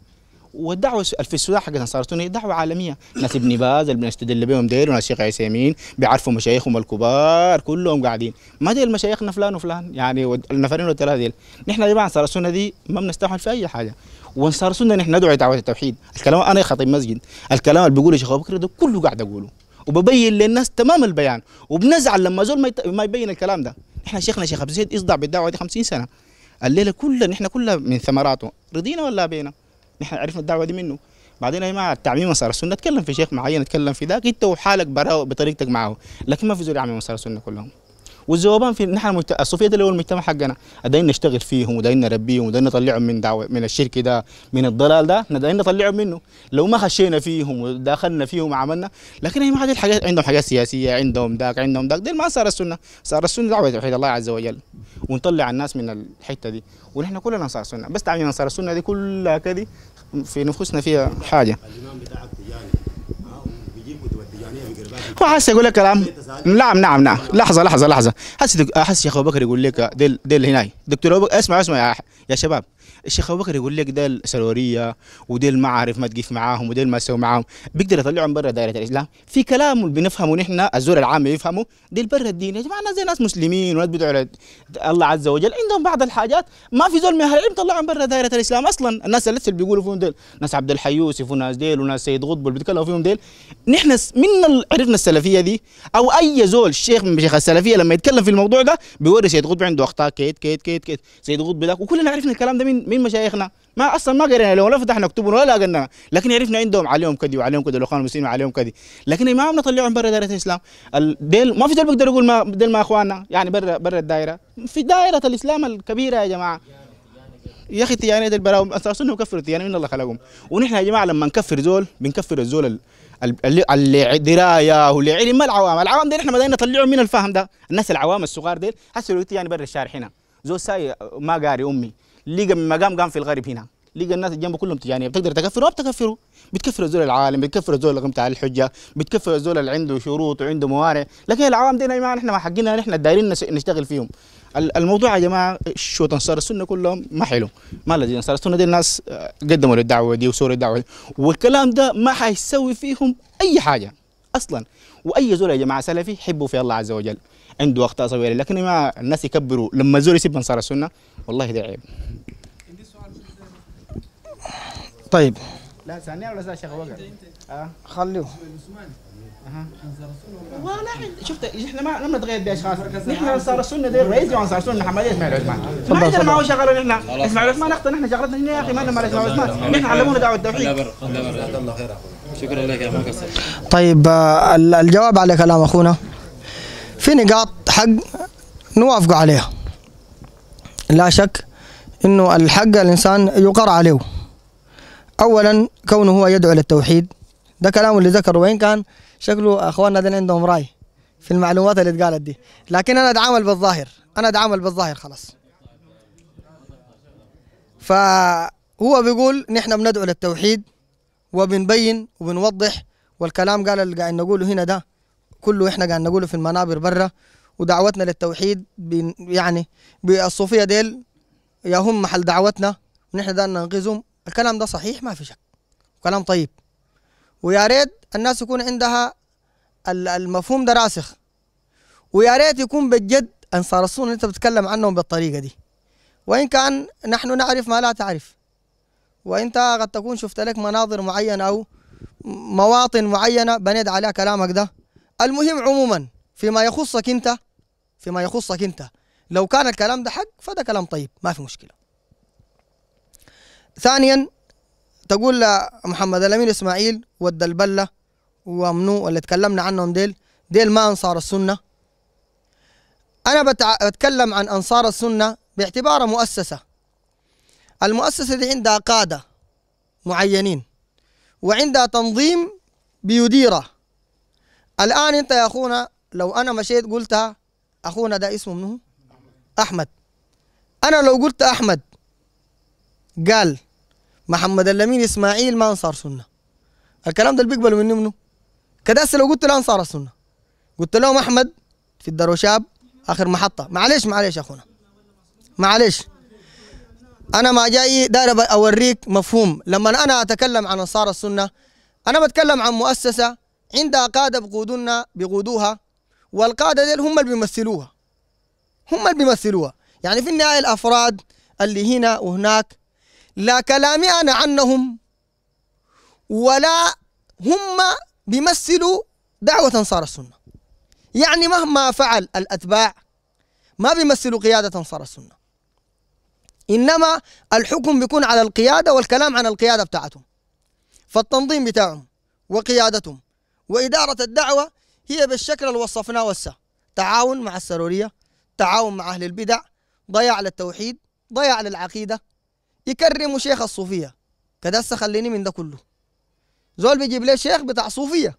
والدعوه في السودان حقت انصار السنه دعوه عالميه ناس ابن باز اللي بنستدل بهم ديل وناس شيخ عثيمين بيعرفوا مشايخهم الكبار كلهم قاعدين ما ديل مشايخنا فلان وفلان يعني النفرين والثلاثه ديل نحن يا جماعه انصار السنه دي ما بنستحمل في اي حاجه وانصار السنه نحن ندعو دعوه التوحيد الكلام انا خطيب مسجد الكلام اللي بيقوله شيخ ابو بكر ده كله قاعد اقوله وببين للناس تمام البيان وبنزعل لما زول ما, يت... ما يبين الكلام ده احنا شيخنا شيخ عبد الزيد اصدع بالدعوه دي 50 سنه الليله كلها نحن كلها من ثمراته رضينا ولا بينا نحن عرفنا الدعوه دي منه بعدين يا جماعه التعميم مسار السنه اتكلم في شيخ معين اتكلم في ذاك انت وحالك براه بطريقتك معه لكن ما في زول يعمل مسار السنه كلهم والذوبان في نحن المجت... الصوفيه اللي هو المجتمع حقنا ادين نشتغل فيهم ودين نربيهم ودين نطلعهم من دعوه من الشرك ده من الضلال ده ندين نطلعهم منه لو ما خشينا فيهم ودخلنا فيهم وعملنا لكن هي ما هذه الحاجات عندهم حاجات سياسيه عندهم ذاك عندهم ذاك دي ما صار السنه صار السنه دعوه توحيد الله عز وجل ونطلع الناس من الحته دي ونحن كلنا صار السنه بس تعمل صار السنه دي كلها كده في نفوسنا فيها حاجه الامام بتاعك تجاني هو حاسس يقول لك كلام نعم نعم نعم لحظه لحظه لحظه حاسس حاسس يا اخو بكر يقول لك ديل ديل هناي دكتور اسمع اسمع يا شباب الشيخ ابو بكر يقول لك ده السروريه وديل ما ما تقيف معاهم وديل ما تسوي معاهم بيقدر يطلعهم برا دائره الاسلام في كلام بنفهمه نحن الزور العام يفهمه ديل برا الدين يا جماعه ناس زي ناس مسلمين وناس بدعوا الله عز وجل عندهم بعض الحاجات ما في زول من اهل العلم طلعهم برا دائره الاسلام اصلا الناس اللي بيقولوا فيهم ديل ناس عبد الحي يوسف وناس ديل وناس سيد قطب اللي بيتكلموا فيهم ديل نحن من عرفنا السلفيه دي او اي زول شيخ من شيخ السلفيه لما يتكلم في الموضوع ده بيوري سيد قطب عنده اخطاء كيت كيت كيت كيت سيد قطب ده وكلنا عرفنا الكلام ده من مين مشايخنا ما اصلا ما قرينا لهم ولا فتحنا كتبنا ولا قلنا لكن عرفنا عندهم عليهم كذي وعليهم كذا الاخوان المسلمين وعليهم كذي لكن ما بنطلعهم برا دائره الاسلام ديل ما في ديل بقدر اقول ما ديل ما اخواننا يعني برا برا الدائره في دائره الاسلام الكبيره يا جماعه يا اخي تيانية ديل براهم اساسا انهم كفروا التجانيه من الله خلقهم ونحن يا جماعه لما نكفر زول بنكفر الزول اللي درايه واللي علم ما العوام العوام ديل احنا بدنا نطلعهم من الفهم ده الناس العوام الصغار ديل هسه يعني برا الشارع هنا زول ساي ما قاري امي لقى مقام قام في الغرب هنا لقى الناس جنبه كلهم تجانب بتقدر تكفره بتكفروا بتكفره بتكفر زول العالم بتكفر زول قمت على الحجه بتكفر زول اللي عنده شروط وعنده موانع لكن العوام دي يا جماعه نحن ما حقنا نحن دايرين نشتغل فيهم الموضوع يا جماعه شو تنصر السنه كلهم ما حلو ما الذي انصار السنه دي الناس آه، قدموا للدعوه دي وصوروا الدعوه دي والكلام ده ما حيسوي فيهم اي حاجه اصلا واي زول يا جماعه سلفي حبوا في الله عز وجل عنده اخطاء صغيره لكن ما الناس يكبروا لما زور يسيب انصار السنه والله ده عيب طيب لا ثانيه ولا ثانيه شيخ وقر اه ولا شفت احنا ما لم نتغير باشخاص نحن انصار السنه دي الرئيس صار السنه حماديه اسماعيل عثمان ما عندنا معه شغله نحن اسماعيل عثمان اخطا نحن شغلتنا هنا يا اخي ما لنا مال اسماعيل عثمان نحن علمونا دعوه التوحيد شكرا لك يا طيب آه، الجواب على كلام اخونا في نقاط حق نوافق عليها لا شك انه الحق الانسان يقر عليه اولا كونه هو يدعو للتوحيد ده كلامه اللي ذكره وان كان شكله اخواننا دين عندهم راي في المعلومات اللي اتقالت دي لكن انا اتعامل بالظاهر انا اتعامل بالظاهر خلاص فهو بيقول نحن بندعو للتوحيد وبنبين وبنوضح والكلام قال اللي قاعد نقوله هنا ده كله احنا قاعد نقوله في المنابر برا ودعوتنا للتوحيد يعني بالصوفيه ديل يا هم محل دعوتنا ونحن ده ننقذهم الكلام ده صحيح ما في شك كلام طيب ويا ريت الناس يكون عندها المفهوم ده راسخ ويا ريت يكون بالجد انصار الصون اللي انت بتتكلم عنهم بالطريقه دي وان كان نحن نعرف ما لا تعرف وانت قد تكون شفت لك مناظر معينه او مواطن معينه بنيت عليها كلامك ده المهم عموما فيما يخصك انت فيما يخصك انت لو كان الكلام ده حق فده كلام طيب ما في مشكله ثانيا تقول محمد الامين اسماعيل البله ومنو اللي تكلمنا عنهم ديل ديل ما انصار السنه انا بتع... بتكلم عن انصار السنه باعتبارها مؤسسه المؤسسه دي عندها قاده معينين وعندها تنظيم بيديره الآن أنت يا أخونا لو أنا مشيت قلتها أخونا ده اسمه منه أحمد أنا لو قلت أحمد قال محمد اللمين إسماعيل ما أنصار سنة الكلام ده بيقبلوا مني منه كداس لو قلت له أنصار السنة قلت لهم أحمد في الدروشاب آخر محطة معلش معلش يا أخونا معلش أنا ما جاي داير أوريك مفهوم لما أنا أتكلم عن أنصار السنة أنا بتكلم عن مؤسسة عندها قادة بقودنا بقودوها والقادة ديل هم اللي بيمثلوها هم اللي بيمثلوها يعني في النهاية الأفراد اللي هنا وهناك لا كلامي أنا عنهم ولا هم بيمثلوا دعوة أنصار السنة يعني مهما فعل الأتباع ما بيمثلوا قيادة أنصار السنة إنما الحكم بيكون على القيادة والكلام عن القيادة بتاعتهم فالتنظيم بتاعهم وقيادتهم وإدارة الدعوة هي بالشكل اللي وصفناه هسه تعاون مع السرورية تعاون مع أهل البدع ضياع للتوحيد ضياع للعقيدة يكرموا شيخ الصوفية كده هسه خليني من ده كله زول بيجيب ليه شيخ بتاع صوفية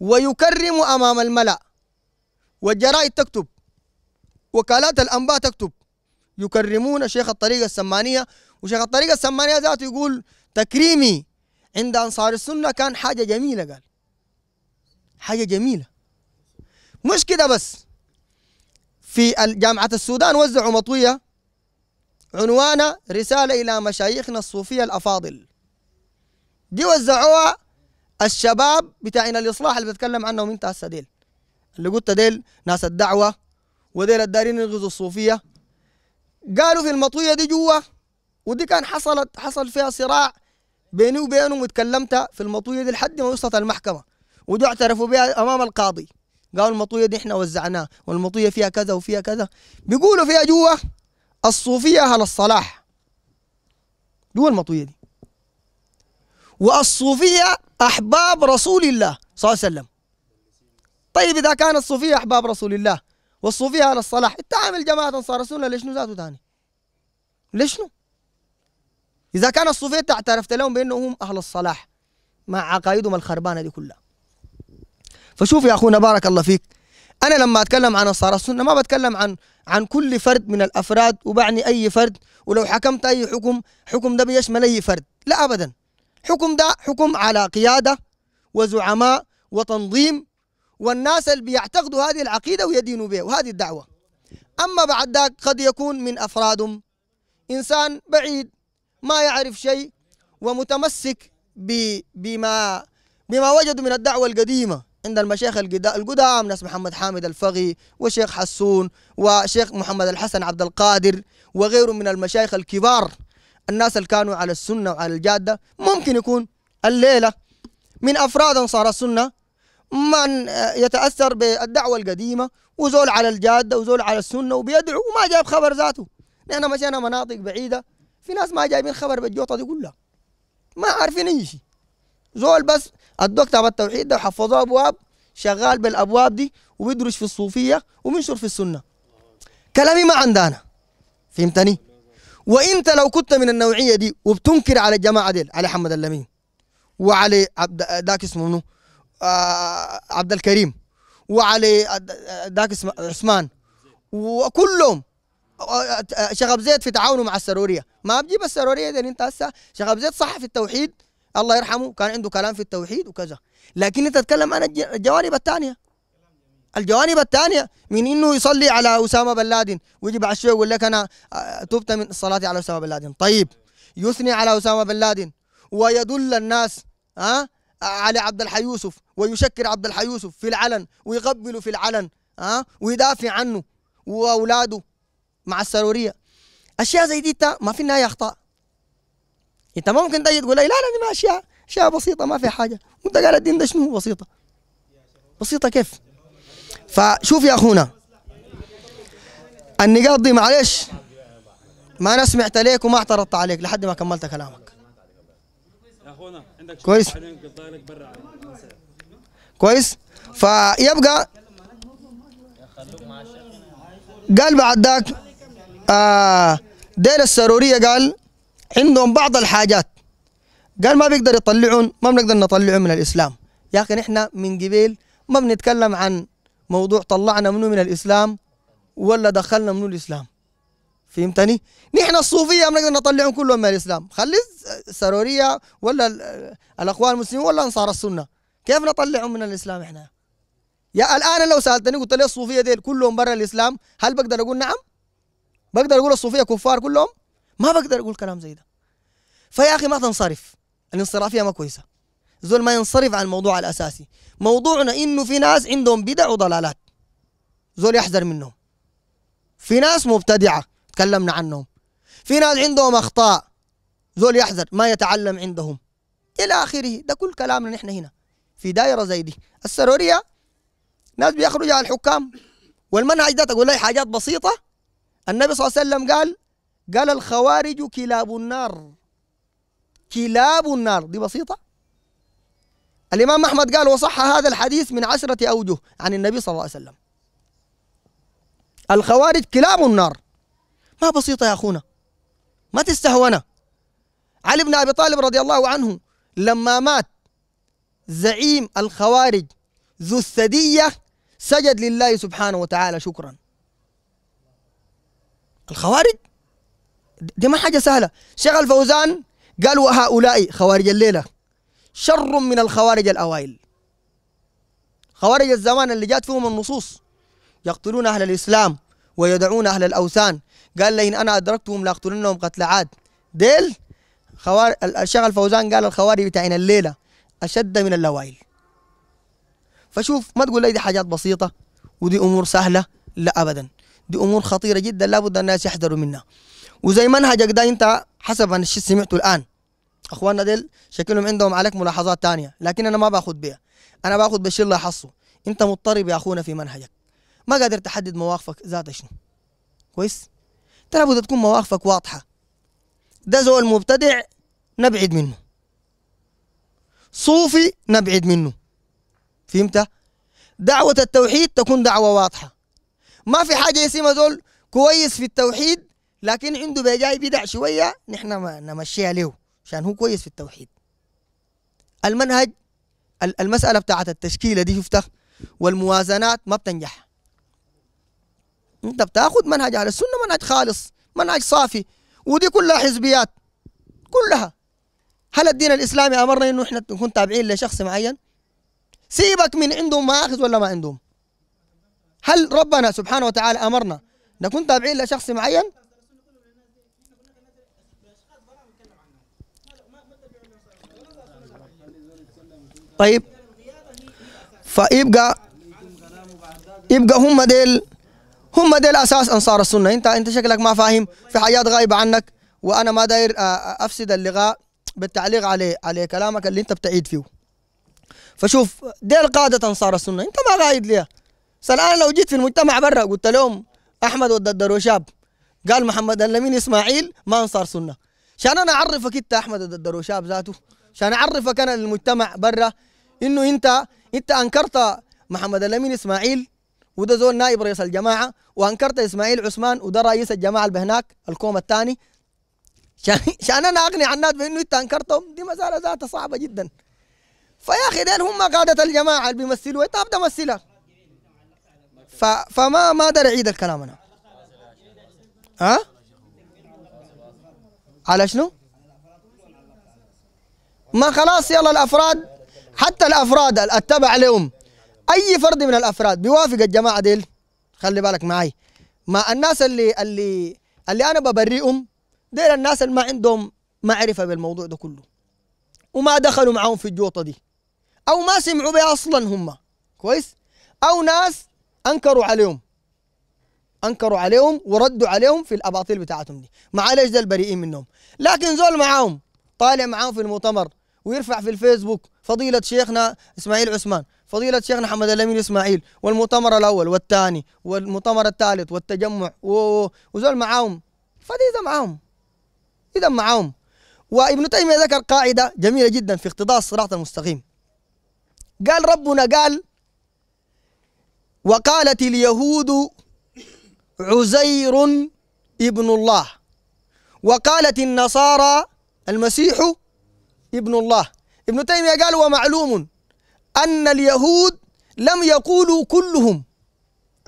ويكرمه أمام الملأ والجرائد تكتب وكالات الأنباء تكتب يكرمون شيخ الطريقة السمانية وشيخ الطريقة السمانية ذاته يقول تكريمي عند أنصار السنة كان حاجة جميلة قال حاجه جميله مش كده بس في جامعه السودان وزعوا مطويه عنوان رساله الى مشايخنا الصوفيه الافاضل دي وزعوها الشباب بتاعنا الاصلاح اللي بتكلم عنهم انت هسه ديل اللي قلت ديل ناس الدعوه وديل الدارين ينقذوا الصوفيه قالوا في المطويه دي جوا ودي كان حصلت حصل فيها صراع بيني وبينهم وتكلمت في المطويه دي لحد ما وصلت المحكمه ودو اعترفوا بها امام القاضي قالوا المطويه دي احنا وزعناها والمطويه فيها كذا وفيها كذا بيقولوا فيها جوا الصوفيه اهل الصلاح جوا المطويه دي والصوفيه احباب رسول الله صلى الله عليه وسلم طيب اذا كان الصوفيه احباب رسول الله والصوفيه اهل الصلاح اتعامل جماعه انصار رسول الله ليش ذاته ثاني؟ ليش نو؟ اذا كان الصوفيه انت اعترفت لهم بانهم اهل الصلاح مع عقائدهم الخربانه دي كلها فشوف يا اخونا بارك الله فيك انا لما اتكلم عن نصارى السنه ما بتكلم عن عن كل فرد من الافراد وبعني اي فرد ولو حكمت اي حكم حكم ده بيشمل اي فرد لا ابدا حكم ده حكم على قياده وزعماء وتنظيم والناس اللي بيعتقدوا هذه العقيده ويدينوا بها وهذه الدعوه اما بعد ذاك قد يكون من افرادهم انسان بعيد ما يعرف شيء ومتمسك بما بما وجدوا من الدعوه القديمه عند المشايخ القدام ناس محمد حامد الفغي وشيخ حسون وشيخ محمد الحسن عبد القادر وغيره من المشايخ الكبار الناس اللي كانوا على السنة وعلى الجادة ممكن يكون الليلة من أفراد أنصار السنة من آه، يتأثر بالدعوة القديمة وزول على الجادة وزول على السنة وبيدعو وما جاب خبر ذاته لأن مشينا مناطق بعيدة في ناس ما جايبين خبر بالجوطة دي كلها ما عارفين أي شيء زول بس ادوك كتاب التوحيد ده وحفظوه ابواب شغال بالابواب دي وبيدرس في الصوفيه وبينشر في السنه كلامي ما عندنا فهمتني وانت لو كنت من النوعيه دي وبتنكر على الجماعه ديل على حمد اللمين وعلى عبد ذاك اسمه منو آه عبد الكريم وعلى ذاك اسمه عثمان وكلهم آه، شغب زيد في تعاونه مع السروريه ما بجيب السروريه ده انت هسه شغب زيد صح في التوحيد الله يرحمه كان عنده كلام في التوحيد وكذا لكن انت تتكلم عن الجوانب الثانيه الجوانب الثانيه من انه يصلي على اسامه بن لادن ويجي بعد شويه يقول لك انا آه، تبت من صلاتي على اسامه بن لادن طيب يثني على اسامه بن لادن ويدل الناس ها آه، على عبد الحي يوسف ويشكر عبد الحي يوسف في العلن ويقبله في العلن ها آه، ويدافع عنه واولاده مع السروريه اشياء زي دي ما في النهايه اخطاء انت ممكن تجي تقول لي لا لا دي ما اشياء اشياء بسيطه ما في حاجه وانت قال الدين ده شنو بسيطه بسيطه كيف فشوف يا اخونا النقاط دي معلش ما انا سمعت عليك وما اعترضت عليك لحد ما كملت كلامك يا اخونا عندك كويس كويس فيبقى قال بعد ذاك آه دير السرورية قال عندهم بعض الحاجات قال ما بيقدر يطلعون ما بنقدر نطلعهم من الإسلام يا أخي نحن من قبيل ما بنتكلم عن موضوع طلعنا منه من الإسلام ولا دخلنا منه الإسلام فهمتني؟ نحن الصوفية بنقدر نطلعهم كلهم من الإسلام خلي السرورية ولا الأخوان المسلمين ولا أنصار السنة كيف نطلعهم من الإسلام إحنا؟ يا الآن لو سألتني قلت لي الصوفية ديل كلهم برا الإسلام هل بقدر أقول نعم؟ بقدر أقول الصوفية كفار كلهم؟ ما بقدر اقول كلام زي ده فيا اخي ما تنصرف الانصرافيه ما كويسه زول ما ينصرف عن الموضوع الاساسي موضوعنا انه في ناس عندهم بدع وضلالات زول يحذر منهم في ناس مبتدعه تكلمنا عنهم في ناس عندهم اخطاء زول يحذر ما يتعلم عندهم الى اخره ده كل كلامنا نحن هنا في دائره زي دي السروريه ناس بيخرجوا على الحكام والمنهج ده تقول لي حاجات بسيطه النبي صلى الله عليه وسلم قال قال الخوارج كلاب النار كلاب النار دي بسيطة الإمام أحمد قال وصح هذا الحديث من عشرة أوجه عن النبي صلى الله عليه وسلم الخوارج كلاب النار ما بسيطة يا أخونا ما تستهونا علي بن أبي طالب رضي الله عنه لما مات زعيم الخوارج ذو الثدية سجد لله سبحانه وتعالى شكرا الخوارج دي ما حاجه سهله شغل فوزان قال وهؤلاء خوارج الليله شر من الخوارج الاوائل خوارج الزمان اللي جات فيهم النصوص يقتلون اهل الاسلام ويدعون اهل الاوثان قال لئن انا ادركتهم لاقتلنهم قتل عاد ديل خوار... الشيخ الفوزان قال الخوارج بتاعين الليله اشد من الاوائل فشوف ما تقول لي دي حاجات بسيطه ودي امور سهله لا ابدا دي امور خطيره جدا لابد الناس يحذروا منها وزي منهجك ده انت حسب انا الشيء سمعته الان اخواننا ديل شكلهم عندهم عليك ملاحظات تانية لكن انا ما باخذ بيها انا باخذ بالشيء اللي حصه انت مضطرب يا اخونا في منهجك ما قادر تحدد مواقفك ذات شنو كويس ترى بده تكون مواقفك واضحه ده زول مبتدع نبعد منه صوفي نبعد منه فهمت دعوة التوحيد تكون دعوة واضحة ما في حاجة اسمها زول كويس في التوحيد لكن عنده بجاي بدع شويه نحن ما نمشيها له عشان هو كويس في التوحيد المنهج المساله بتاعت التشكيله دي شفتها والموازنات ما بتنجح انت بتاخذ منهج على السنه منهج خالص منهج صافي ودي كلها حزبيات كلها هل الدين الاسلامي امرنا انه احنا نكون تابعين لشخص معين سيبك من عندهم ماخذ ولا ما عندهم هل ربنا سبحانه وتعالى امرنا نكون تابعين لشخص معين طيب فيبقى يبقى هم ديل هم ديل اساس انصار السنه انت انت شكلك ما فاهم في حاجات غايبه عنك وانا ما داير آه، آه، افسد اللغاء بالتعليق عليه على كلامك اللي انت بتعيد فيه فشوف ديل قاده انصار السنه انت ما قايد ليها الان لو جيت في المجتمع برا قلت لهم احمد ود الدروشاب قال محمد اللمين اسماعيل ما انصار سنه عشان انا اعرفك انت احمد الدروشاب ذاته عشان اعرفك انا للمجتمع برا انه انت انت انكرت محمد الامين اسماعيل وده زول نائب رئيس الجماعه وانكرت اسماعيل عثمان وده رئيس الجماعه اللي هناك الكوم الثاني عشان انا اغني عن الناس بانه انت انكرتهم دي مساله ذاتها صعبه جدا فيا اخي دين هم قاده الجماعه اللي بيمثلوا انت إيه ابدا مثلها فما ما اقدر اعيد الكلام انا ها على شنو ما خلاص يلا الافراد حتى الافراد التبع لهم اي فرد من الافراد بيوافق الجماعه ديل خلي بالك معي ما الناس اللي اللي اللي انا ببرئهم ديل الناس اللي ما عندهم معرفه بالموضوع ده كله وما دخلوا معاهم في الجوطه دي او ما سمعوا بها اصلا هم كويس او ناس انكروا عليهم انكروا عليهم وردوا عليهم في الاباطيل بتاعتهم دي معلش ده البريئين منهم لكن زول معاهم طالع معاهم في المؤتمر ويرفع في الفيسبوك فضيلة شيخنا إسماعيل عثمان فضيلة شيخنا محمد الأمين إسماعيل والمؤتمر الأول والثاني والمؤتمر الثالث والتجمع وزول معاهم فدي إذا معاهم إذا معاهم وابن تيمية ذكر قاعدة جميلة جدا في اقتضاء الصراط المستقيم قال ربنا قال وقالت اليهود عزير ابن الله وقالت النصارى المسيح ابن الله ابن تيمية قال ومعلوم أن اليهود لم يقولوا كلهم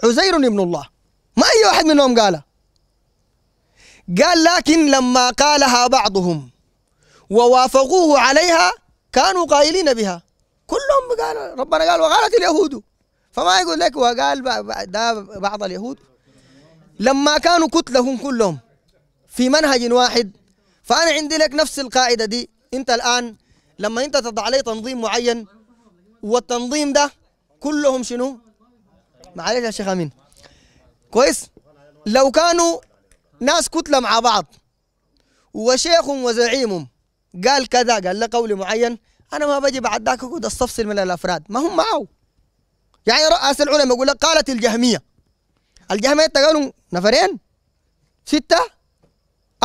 عزير ابن الله ما أي واحد منهم قال قال لكن لما قالها بعضهم ووافقوه عليها كانوا قائلين بها كلهم قالوا ربنا قال وقالت اليهود فما يقول لك وقال بعض اليهود لما كانوا كتلهم كلهم في منهج واحد فأنا عندي لك نفس القاعدة دي أنت الآن لما انت تضع عليه تنظيم معين والتنظيم ده كلهم شنو معلش يا شيخ امين كويس لو كانوا ناس كتلة مع بعض وشيخهم وزعيمهم قال كذا قال له قول معين انا ما بجي بعد ذاك اقعد استفصل من الافراد ما هم معه يعني رأس العلماء يقول لك قالت الجهميه الجهميه قالوا نفرين سته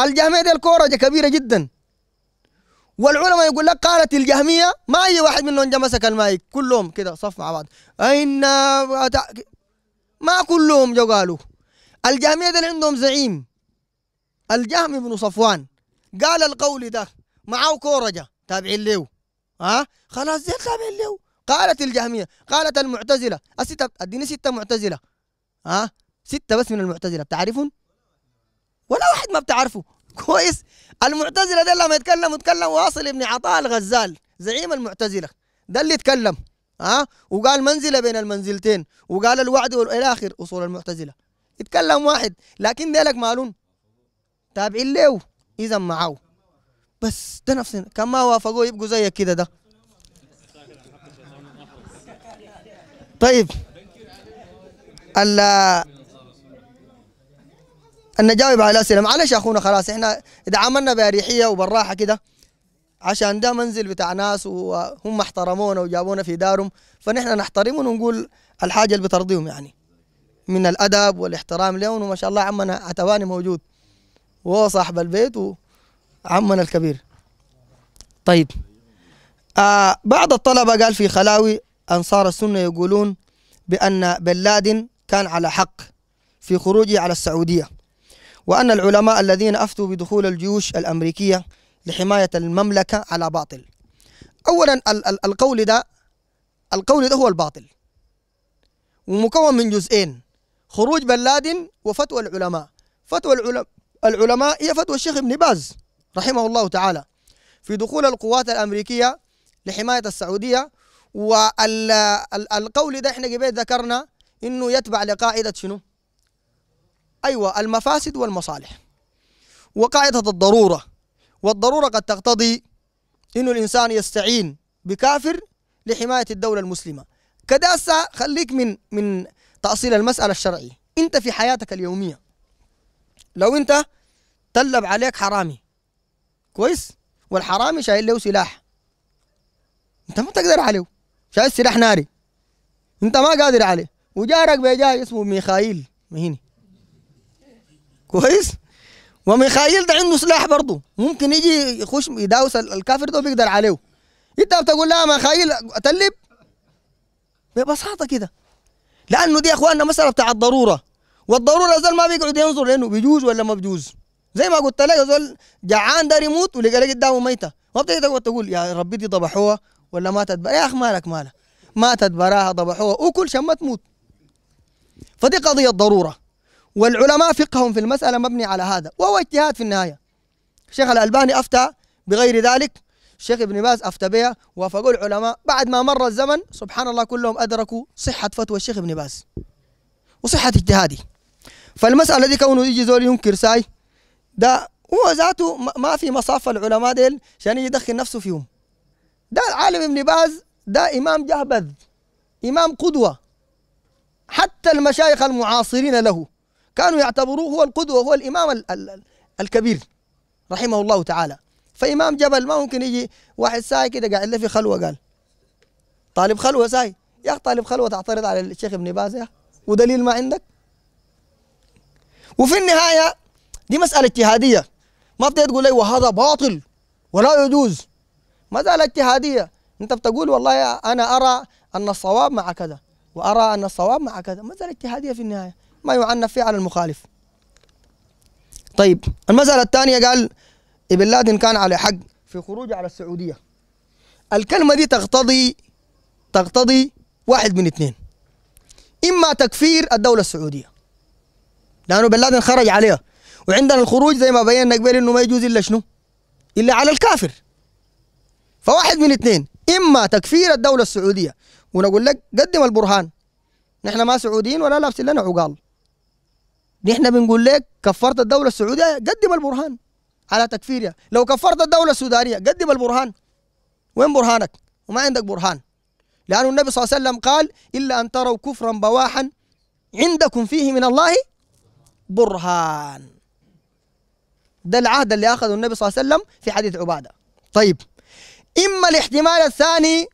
الجهميه دي الكوره كبيره جدا والعلماء يقول لك قالت الجهمية ما أي واحد منهم جا مسك المايك كلهم كده صف مع بعض أين ما كلهم جو قالوا الجهمية ده عندهم زعيم الجهم بن صفوان قال القول ده معاه كورجة تابعين له ها خلاص زين تابعين له قالت الجهمية قالت المعتزلة الستة اديني ستة معتزلة ها ستة بس من المعتزلة بتعرفهم ولا واحد ما بتعرفه كويس المعتزلة ده لما يتكلم يتكلم واصل ابن عطاء الغزال زعيم المعتزلة ده اللي اتكلم ها أه؟ وقال منزلة بين المنزلتين وقال الوعد والى اخر اصول المعتزلة يتكلم واحد لكن ذلك مالون تابعين له اذا معه بس ده نفس كان ما وافقوا يبقوا زيك كده ده طيب ان نجاوب على الاسئله معلش اخونا خلاص احنا اذا عملنا باريحيه وبالراحه كده عشان ده منزل بتاع ناس وهم احترمونا وجابونا في دارهم فنحن نحترمهم ونقول الحاجه اللي بترضيهم يعني من الادب والاحترام لهم وما شاء الله عمنا عتباني موجود وهو صاحب البيت وعمنا الكبير طيب آه بعض الطلبه قال في خلاوي انصار السنه يقولون بان بن لادن كان على حق في خروجه على السعوديه وأن العلماء الذين أفتوا بدخول الجيوش الأمريكية لحماية المملكة على باطل أولا ال ال القول ده القول ده هو الباطل ومكون من جزئين خروج بن لادن وفتوى العلماء فتوى العلماء العلماء هي فتوى الشيخ ابن باز رحمه الله تعالى في دخول القوات الأمريكية لحماية السعودية والقول ده احنا قبل ذكرنا انه يتبع لقاعدة شنو؟ أيوة المفاسد والمصالح وقاعدة الضرورة والضرورة قد تقتضي إنه الإنسان يستعين بكافر لحماية الدولة المسلمة كداسة خليك من من تأصيل المسألة الشرعي أنت في حياتك اليومية لو أنت تلب عليك حرامي كويس والحرامي شايل له سلاح أنت ما تقدر عليه شايل سلاح ناري أنت ما قادر عليه وجارك بيجاي اسمه ميخائيل مهيني كويس وميخائيل ده عنده سلاح برضه ممكن يجي يخش يداوس الكافر ده وبيقدر عليه انت بتقول لا ميخائيل اتلب ببساطه كده لانه دي يا اخواننا مساله بتاع الضروره والضروره زول ما بيقعد ينظر لانه بيجوز ولا ما بيجوز زي ما قلت لك زول جعان ده يموت ولقى لك قدامه ميته ما بتقدر تقول يا ربي دي ضبحوها ولا ماتت يا اخ مالك مالك ماتت براها ضبحوها وكل شم تموت فدي قضيه ضروره والعلماء فقههم في المسألة مبني على هذا وهو اجتهاد في النهاية الشيخ الألباني أفتى بغير ذلك الشيخ ابن باز أفتى بها وافقوا العلماء بعد ما مر الزمن سبحان الله كلهم أدركوا صحة فتوى الشيخ ابن باز وصحة اجتهاده فالمسألة دي كونه يجي زول ينكر ساي ده هو ذاته ما في مصاف العلماء ديل عشان يجي يدخل نفسه فيهم ده العالم ابن باز ده إمام جهبذ إمام قدوة حتى المشايخ المعاصرين له كانوا يعتبروه هو القدوة هو الإمام الكبير رحمه الله تعالى فإمام جبل ما ممكن يجي واحد ساي كده قاعد له في خلوة قال طالب خلوة ساي يا أخي طالب خلوة تعترض على الشيخ ابن باز يا ودليل ما عندك وفي النهاية دي مسألة اجتهادية ما بتقدر تقول لي أيوة وهذا باطل ولا يجوز مسألة اجتهادية أنت بتقول والله أنا أرى أن الصواب مع كذا وأرى أن الصواب مع كذا مسألة اجتهادية في النهاية ما يعنف فيه على المخالف طيب المسألة الثانية قال بن لادن كان على حق في خروجه على السعودية الكلمة دي تقتضي تقتضي واحد من اثنين إما تكفير الدولة السعودية لأنه بن لادن خرج عليها وعندنا الخروج زي ما بينا قبل إنه ما يجوز إلا شنو إلا على الكافر فواحد من اثنين إما تكفير الدولة السعودية ونقول لك قدم البرهان نحن ما سعوديين ولا لابسين لنا عقال نحن بنقول لك كفرت الدوله السعوديه قدم البرهان على تكفيرها لو كفرت الدوله السودانيه قدم البرهان وين برهانك وما عندك برهان لأن النبي صلى الله عليه وسلم قال إلا أن تروا كفرا بواحا عندكم فيه من الله برهان ده العهد اللي أخذه النبي صلى الله عليه وسلم في حديث عبادة طيب إما الاحتمال الثاني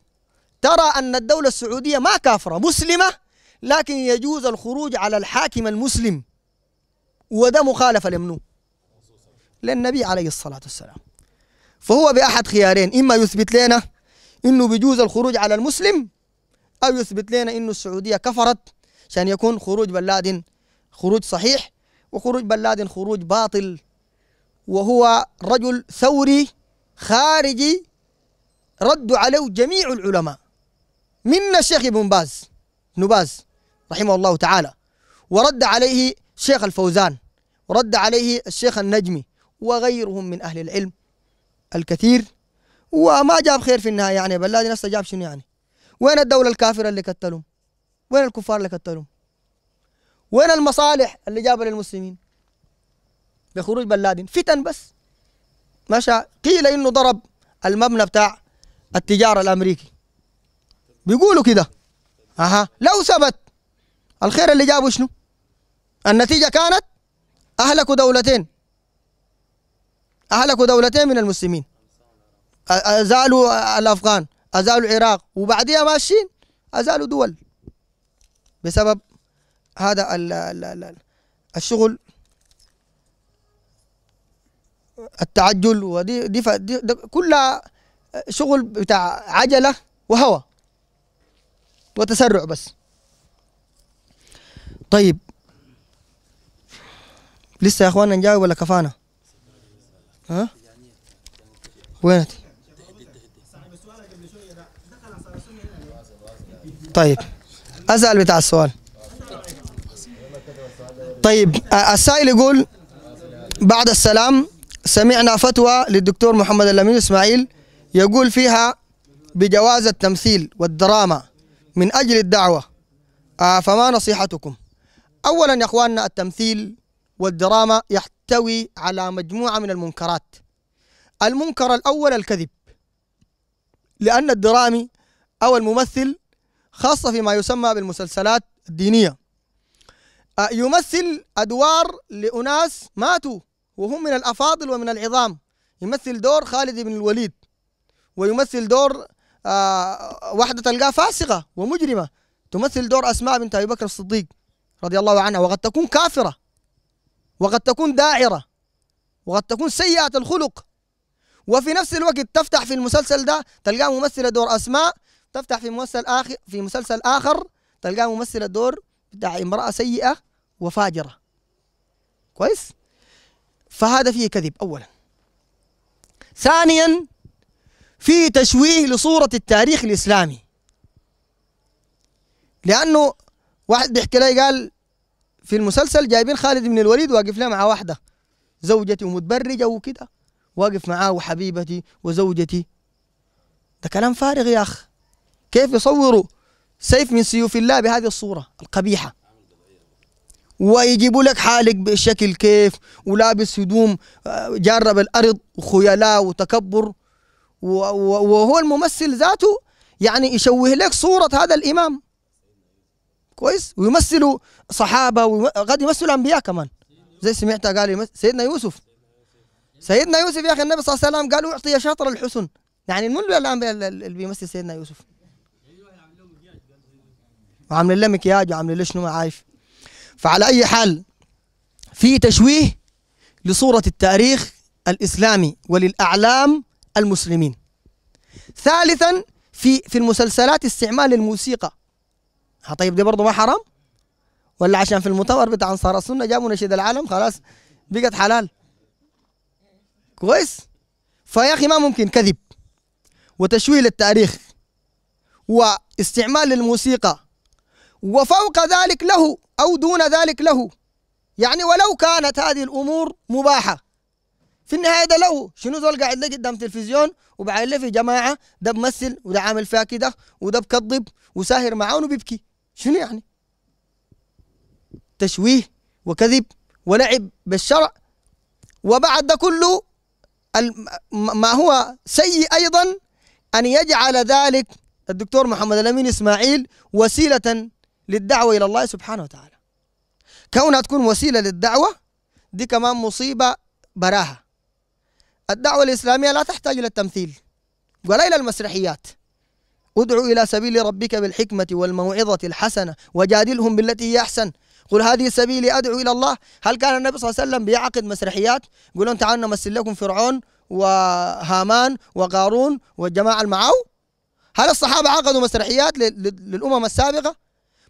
ترى أن الدولة السعودية ما كافرة مسلمة لكن يجوز الخروج على الحاكم المسلم وده مخالفة لمنو للنبي عليه الصلاة والسلام فهو بأحد خيارين إما يثبت لنا إنه بجوز الخروج على المسلم أو يثبت لنا إنه السعودية كفرت عشان يكون خروج بن لادن خروج صحيح وخروج بن لادن خروج باطل وهو رجل ثوري خارجي رد عليه جميع العلماء من الشيخ ابن باز ابن باز رحمه الله تعالى ورد عليه شيخ الفوزان ورد عليه الشيخ النجمي وغيرهم من أهل العلم الكثير وما جاب خير في النهاية يعني بلادي نفسه جاب شنو يعني وين الدولة الكافرة اللي قتلهم وين الكفار اللي قتلهم وين المصالح اللي جابها للمسلمين بخروج بلادين فتن بس مشى قيل انه ضرب المبنى بتاع التجارة الامريكي بيقولوا كده اها لو ثبت الخير اللي جابه شنو النتيجة كانت أهلكوا دولتين أهلكوا دولتين من المسلمين أزالوا الأفغان أزالوا العراق وبعديها ماشيين أزالوا دول بسبب هذا الشغل التعجل ودي دي دي دي كلها شغل بتاع عجلة وهوى وتسرع بس طيب لسه يا اخوانا نجاوب ولا كفانا ها وينتي طيب اسال بتاع السؤال طيب السائل يقول بعد السلام سمعنا فتوى للدكتور محمد الأمين إسماعيل يقول فيها بجواز التمثيل والدراما من أجل الدعوة آه، فما نصيحتكم أولا يا أخواننا التمثيل والدراما يحتوي على مجموعة من المنكرات المنكر الأول الكذب لأن الدرامي أو الممثل خاصة فيما يسمى بالمسلسلات الدينية آه، يمثل أدوار لأناس ماتوا وهم من الأفاضل ومن العظام يمثل دور خالد بن الوليد ويمثل دور آه، وحدة تلقاها فاسقة ومجرمة تمثل دور أسماء بنت أبي بكر الصديق رضي الله عنها وقد تكون كافرة وقد تكون داعرة وقد تكون سيئة الخلق وفي نفس الوقت تفتح في المسلسل ده تلقى ممثلة دور أسماء تفتح في مسلسل آخر في مسلسل آخر تلقى ممثلة دور بتاع امرأة سيئة وفاجرة كويس فهذا فيه كذب أولا ثانيا فيه تشويه لصورة التاريخ الإسلامي لأنه واحد بيحكي لي قال في المسلسل جايبين خالد بن الوليد واقف له مع واحده زوجتي ومتبرجه وكده واقف معاه وحبيبتي وزوجتي ده كلام فارغ يا اخ كيف يصوروا سيف من سيوف الله بهذه الصوره القبيحه ويجيبوا لك حالك بشكل كيف ولابس هدوم آه، جرب الارض وخيلاء وتكبر وهو الممثل ذاته يعني يشوه لك صوره هذا الامام كويس ويمثلوا صحابه وقد يمثلوا انبياء كمان زي سمعتها قال سيدنا يوسف سيدنا يوسف يا اخي النبي صلى الله عليه وسلم قال اعطي شاطر الحسن يعني من اللي بيمثل سيدنا يوسف وعامل له مكياج وعامل له شنو عارف فعلى اي حال في تشويه لصوره التاريخ الاسلامي وللاعلام المسلمين ثالثا في في المسلسلات استعمال الموسيقى ها طيب دي برضه ما حرام ولا عشان في المؤتمر بتاع انصار السنه جابوا نشيد العالم خلاص بقت حلال كويس فيا اخي ما ممكن كذب وتشويه للتاريخ واستعمال للموسيقى وفوق ذلك له او دون ذلك له يعني ولو كانت هذه الامور مباحه في النهايه ده له شنو زول قاعد له قدام تلفزيون وبعدين في جماعه ده بمثل وده عامل فيها كده وده بكذب وساهر معاه وبيبكي شنو يعني تشويه وكذب ولعب بالشرع وبعد ده كله ما هو سيء أيضا أن يجعل ذلك الدكتور محمد الأمين إسماعيل وسيلة للدعوة إلى الله سبحانه وتعالى كونها تكون وسيلة للدعوة دي كمان مصيبة براها الدعوة الإسلامية لا تحتاج إلى التمثيل ولا إلى المسرحيات ادع إلى سبيل ربك بالحكمة والموعظة الحسنة وجادلهم بالتي هي أحسن قل هذه سبيلي أدعو إلى الله هل كان النبي صلى الله عليه وسلم بيعقد مسرحيات يقول لهم تعالوا نمثل لكم فرعون وهامان وقارون والجماعة المعاو هل الصحابة عقدوا مسرحيات للأمم السابقة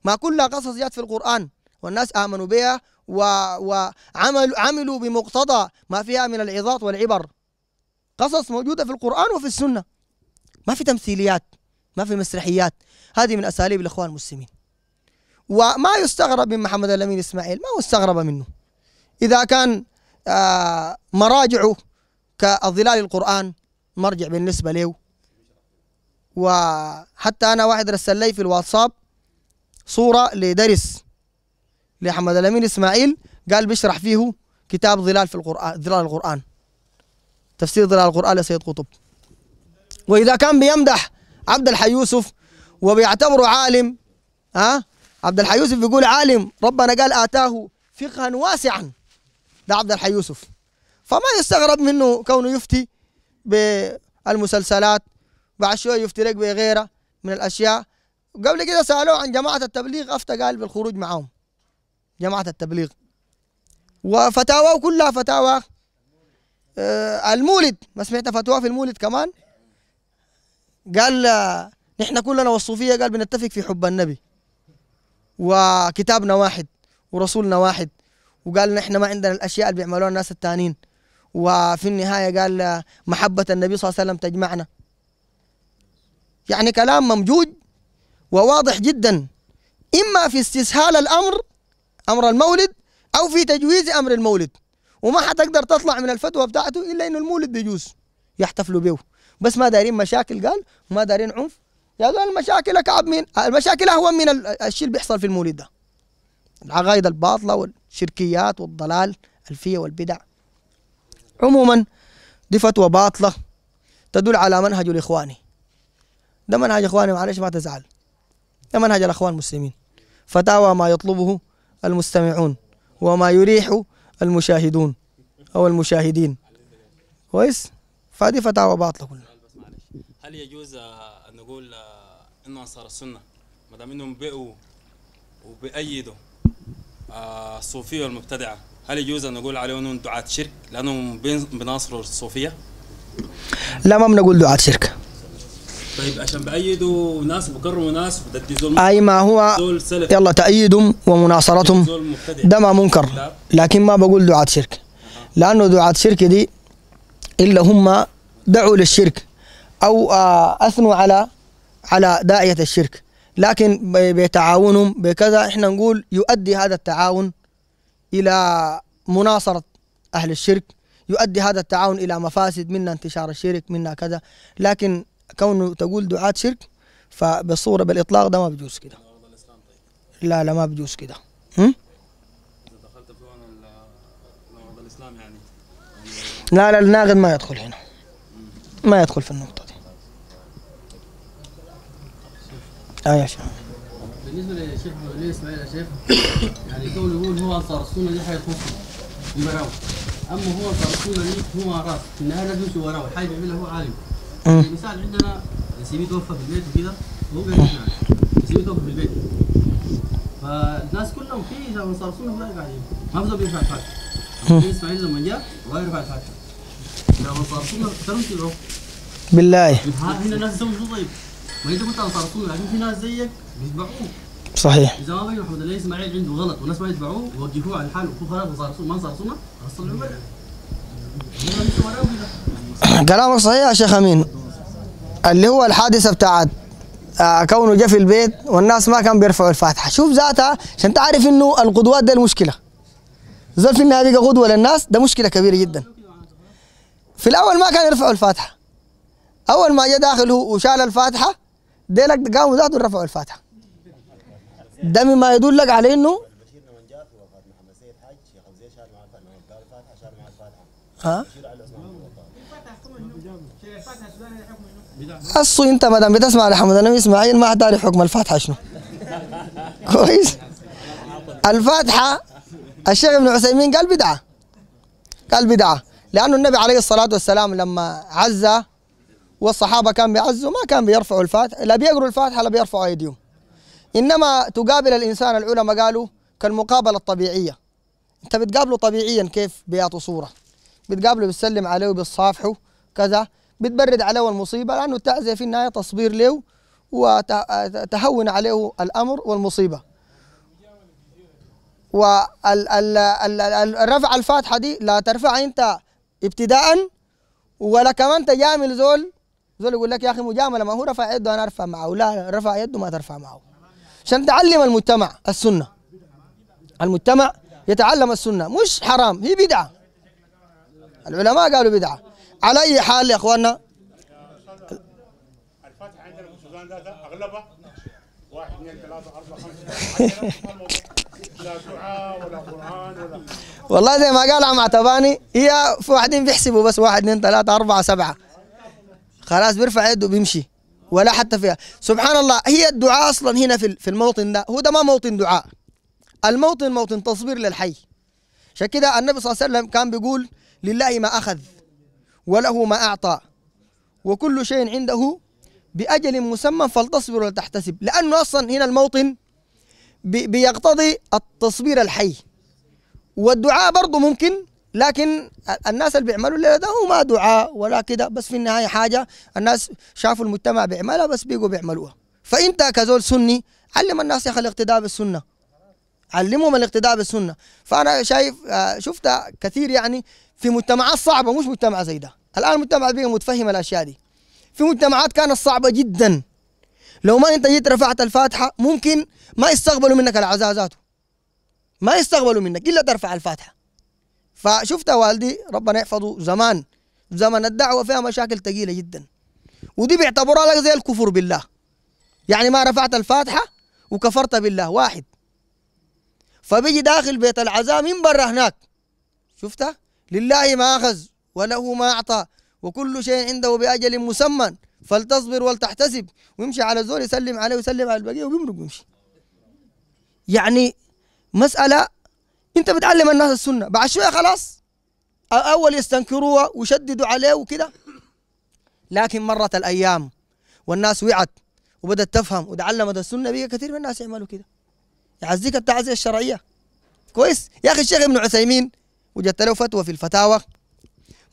ما كلها قصص جاءت في القرآن والناس آمنوا بها وعملوا عملوا بمقتضى ما فيها من العظات والعبر قصص موجودة في القرآن وفي السنة ما في تمثيليات ما في مسرحيات هذه من اساليب الاخوان المسلمين وما يستغرب من محمد الامين اسماعيل ما استغرب منه اذا كان آه، مراجعه كظلال القران مرجع بالنسبه له وحتى انا واحد رسل لي في الواتساب صوره لدرس لحمد الامين اسماعيل قال بيشرح فيه كتاب ظلال في القران ظلال القران تفسير ظلال القران لسيد قطب واذا كان بيمدح عبد الحي يوسف وبيعتبره عالم ها عبد الحي يوسف بيقول عالم ربنا قال آتاه فقها واسعا ده عبد الحي يوسف فما يستغرب منه كونه يفتي بالمسلسلات بعد شوية يفتي لك بغيره من الأشياء قبل كده سألوه عن جماعة التبليغ أفتى قال بالخروج معهم جماعة التبليغ وفتاواه كلها فتاوى آه، المولد ما سمعت فتوى في المولد كمان قال نحن كلنا والصوفيه قال بنتفق في حب النبي وكتابنا واحد ورسولنا واحد وقال نحن ما عندنا الاشياء اللي بيعملوها الناس التانيين وفي النهايه قال محبه النبي صلى الله عليه وسلم تجمعنا يعني كلام ممجوج وواضح جدا اما في استسهال الامر امر المولد او في تجويز امر المولد وما حتقدر تطلع من الفتوى بتاعته الا انه المولد بيجوز يحتفلوا به بس ما دايرين مشاكل قال وما دايرين عنف يا قال المشاكل اكعب مين المشاكل اهون من الشيء اللي بيحصل في المولد ده العقائد الباطله والشركيات والضلال الفيه والبدع عموما دي فتوى باطله تدل على منهج الاخواني ده منهج اخواني معلش ما تزعل ده منهج الاخوان المسلمين فتاوى ما يطلبه المستمعون وما يريح المشاهدون او المشاهدين كويس فهذه فتاوى باطله كلها هل يجوز آه، ان نقول آه، ان انصار السنه ما دام انهم بقوا وبأيدوا آه، الصوفيه والمبتدعه هل يجوز ان نقول عليهم انهم دعاة شرك لانهم بناصروا الصوفيه؟ لا ما بنقول دعاة شرك طيب عشان بأيدوا ناس بكرموا ناس بدزول اي ما هو يلا تأييدهم ومناصرتهم ده ما منكر لكن ما بقول دعاة شرك لانه دعاة شرك دي الا هم دعوا للشرك او آه، اثنوا على على داعيه الشرك لكن بتعاونهم بكذا احنا نقول يؤدي هذا التعاون الى مناصره اهل الشرك يؤدي هذا التعاون الى مفاسد منا انتشار الشرك منا كذا لكن كونه تقول دعاة شرك فبالصوره بالاطلاق ده ما بيجوز كده لا لا ما بيجوز كده لا لا الناقد ما يدخل هنا ما يدخل في النقطه اه يا شيخ بالنسبه للشيخ بني اسماعيل يا شيخ يعني كونه يقول هو انصار السنه دي حيخصه المراوي اما هو انصار السنه دي هو راس في النهايه لازم يمشي وراه الحاجه بيعملها هو عالم يعني مثال عندنا سيبي توفى في البيت وكده هو قاعد يسمع سيبي توفى في البيت فالناس كلهم في انصار السنه هؤلاء قاعدين ما بزول بيرفع الفاتحه بني اسماعيل لما جاء غير يرفع الفاتحه لو انصار السنه ترى بالله هنا الناس يسوي شو طيب ما انت كنت على صارفون في ناس زيك بيتبعوه صحيح اذا ما بين محمد الله اسماعيل عنده غلط والناس ما يتبعوه ووجهوه على الحال وكل خلاص صارفون ما صارفونه [coughs] كلامك صحيح يا شيخ امين اللي هو الحادثه بتاعت آه، كونه جه في البيت والناس ما كان بيرفعوا الفاتحه شوف ذاتها عشان تعرف انه القدوات ده المشكله زول في النهايه بقى قدوه للناس ده مشكله كبيره جدا في الاول ما كان يرفعوا الفاتحه اول ما جه داخل هو وشال الفاتحه ديلك قاموا ذاته رفعوا الفاتحه ده مما يدل لك على انه ها؟ أصو أنت ما دام بتسمع لحمد النبي إسماعيل ما حتعرف حكم الفاتحة شنو [laughs] كويس الفاتحة الشيخ ابن عثيمين قال بدعة قال بدعة لأنه النبي عليه الصلاة والسلام لما عزه والصحابه كان بيعزوا ما كان بيرفعوا الفاتحه لا بيقروا الفاتحه لا بيرفعوا ايديهم انما تقابل الانسان العلماء قالوا كالمقابله الطبيعيه انت بتقابله طبيعيا كيف بيعطوا صوره بتقابله بتسلم عليه وبتصافحه كذا بتبرد عليه المصيبه لانه التعزيه في النهايه تصبير له وتهون عليه الامر والمصيبه والرفع الفاتحه دي لا ترفع انت ابتداء ولا كمان تجامل زول زول يقول لك يا اخي مجامله ما هو رفع يده انا ارفع معه لا رفع يده ما ترفع معه عشان تعلم المجتمع السنه المجتمع يتعلم السنه مش حرام هي بدعه العلماء قالوا بدعه على اي حال يا اخواننا الفاتحه عندنا في السودان ذاتها اغلبها واحد اثنين ثلاثه اربعه خمسه لا دعاء ولا قران ولا والله زي ما قال عم عتباني هي في واحدين بيحسبوا بس واحد اثنين ثلاثه اربعه سبعه خلاص بيرفع يده بيمشي ولا حتى فيها سبحان الله هي الدعاء اصلا هنا في الموطن ده هو ده ما موطن دعاء الموطن موطن تصبير للحي عشان كده النبي صلى الله عليه وسلم كان بيقول لله ما اخذ وله ما اعطى وكل شيء عنده باجل مسمى فلتصبر ولتحتسب لانه اصلا هنا الموطن بيقتضي التصبير الحي والدعاء برضه ممكن لكن الناس اللي بيعملوا اللي ده هو ما دعاء ولا كده بس في النهايه حاجه الناس شافوا المجتمع بيعملها بس بيجوا بيعملوها فانت كزول سني علم الناس يا اخي الاقتداء بالسنه علمهم الاقتداء بالسنه فانا شايف آه، شفتها كثير يعني في مجتمعات صعبه مش مجتمع زي ده الان المجتمع بقى متفهم الاشياء دي في مجتمعات كانت صعبه جدا لو ما انت جيت رفعت الفاتحه ممكن ما يستقبلوا منك العزازات ما يستقبلوا منك الا ترفع الفاتحه فشفت والدي ربنا يحفظه زمان زمن الدعوه فيها مشاكل ثقيله جدا ودي بيعتبرها لك زي الكفر بالله يعني ما رفعت الفاتحه وكفرت بالله واحد فبيجي داخل بيت العزاء من برا هناك شفتها لله ما اخذ وله ما اعطى وكل شيء عنده باجل مسمى فلتصبر ولتحتسب ويمشي على الزول يسلم عليه ويسلم على البقيه وبيمرق ويمشي يعني مساله انت بتعلم الناس السنه بعد شويه خلاص اول يستنكروها ويشددوا عليه وكده لكن مرت الايام والناس وعت وبدت تفهم وتعلمت السنه بقى كثير من الناس يعملوا كده يعزيك التعزيه الشرعيه كويس يا اخي الشيخ ابن عثيمين وجدت له فتوى في الفتاوى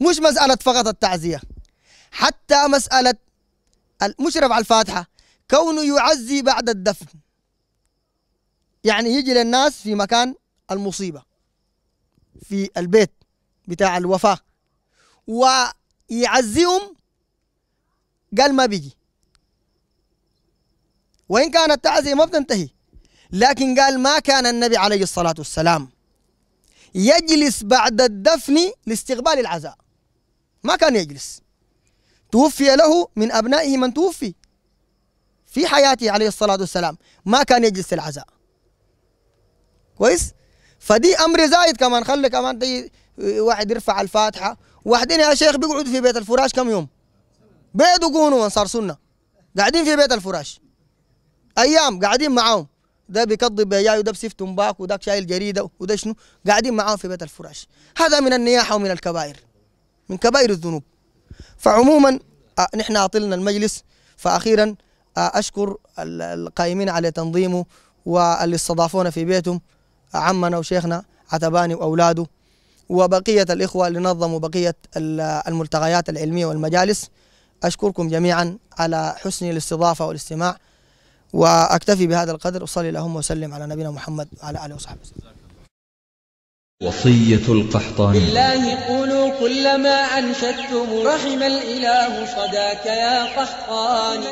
مش مساله فقط التعزيه حتى مساله المشرف على الفاتحه كونه يعزي بعد الدفن يعني يجي للناس في مكان المصيبة في البيت بتاع الوفاة ويعزيهم قال ما بيجي وإن كانت التعزية ما بتنتهي لكن قال ما كان النبي عليه الصلاة والسلام يجلس بعد الدفن لاستقبال العزاء ما كان يجلس توفي له من أبنائه من توفي في حياته عليه الصلاة والسلام ما كان يجلس العزاء كويس فدي امر زايد كمان خلي كمان دي واحد يرفع الفاتحه واحدين يا شيخ بيقعدوا في بيت الفراش كم يوم بيضوا قونوا انصار سنه قاعدين في بيت الفراش ايام قاعدين معاهم ده بيقضي بياي وده بسيف تنباك وده شايل جريده وده شنو قاعدين معاهم في بيت الفراش هذا من النياحه ومن الكبائر من كبائر الذنوب فعموما آه، نحن اطلنا المجلس فاخيرا آه، اشكر القائمين على تنظيمه واللي استضافونا في بيتهم عمنا وشيخنا عتباني وأولاده وبقية الإخوة اللي نظموا بقية الملتقيات العلمية والمجالس أشكركم جميعا على حسن الاستضافة والاستماع وأكتفي بهذا القدر وصلي اللهم وسلم على نبينا محمد وعلى آله وصحبه وسلم وصية القحطاني بالله قولوا كلما أنشدتم رحم الإله صداك يا قحطاني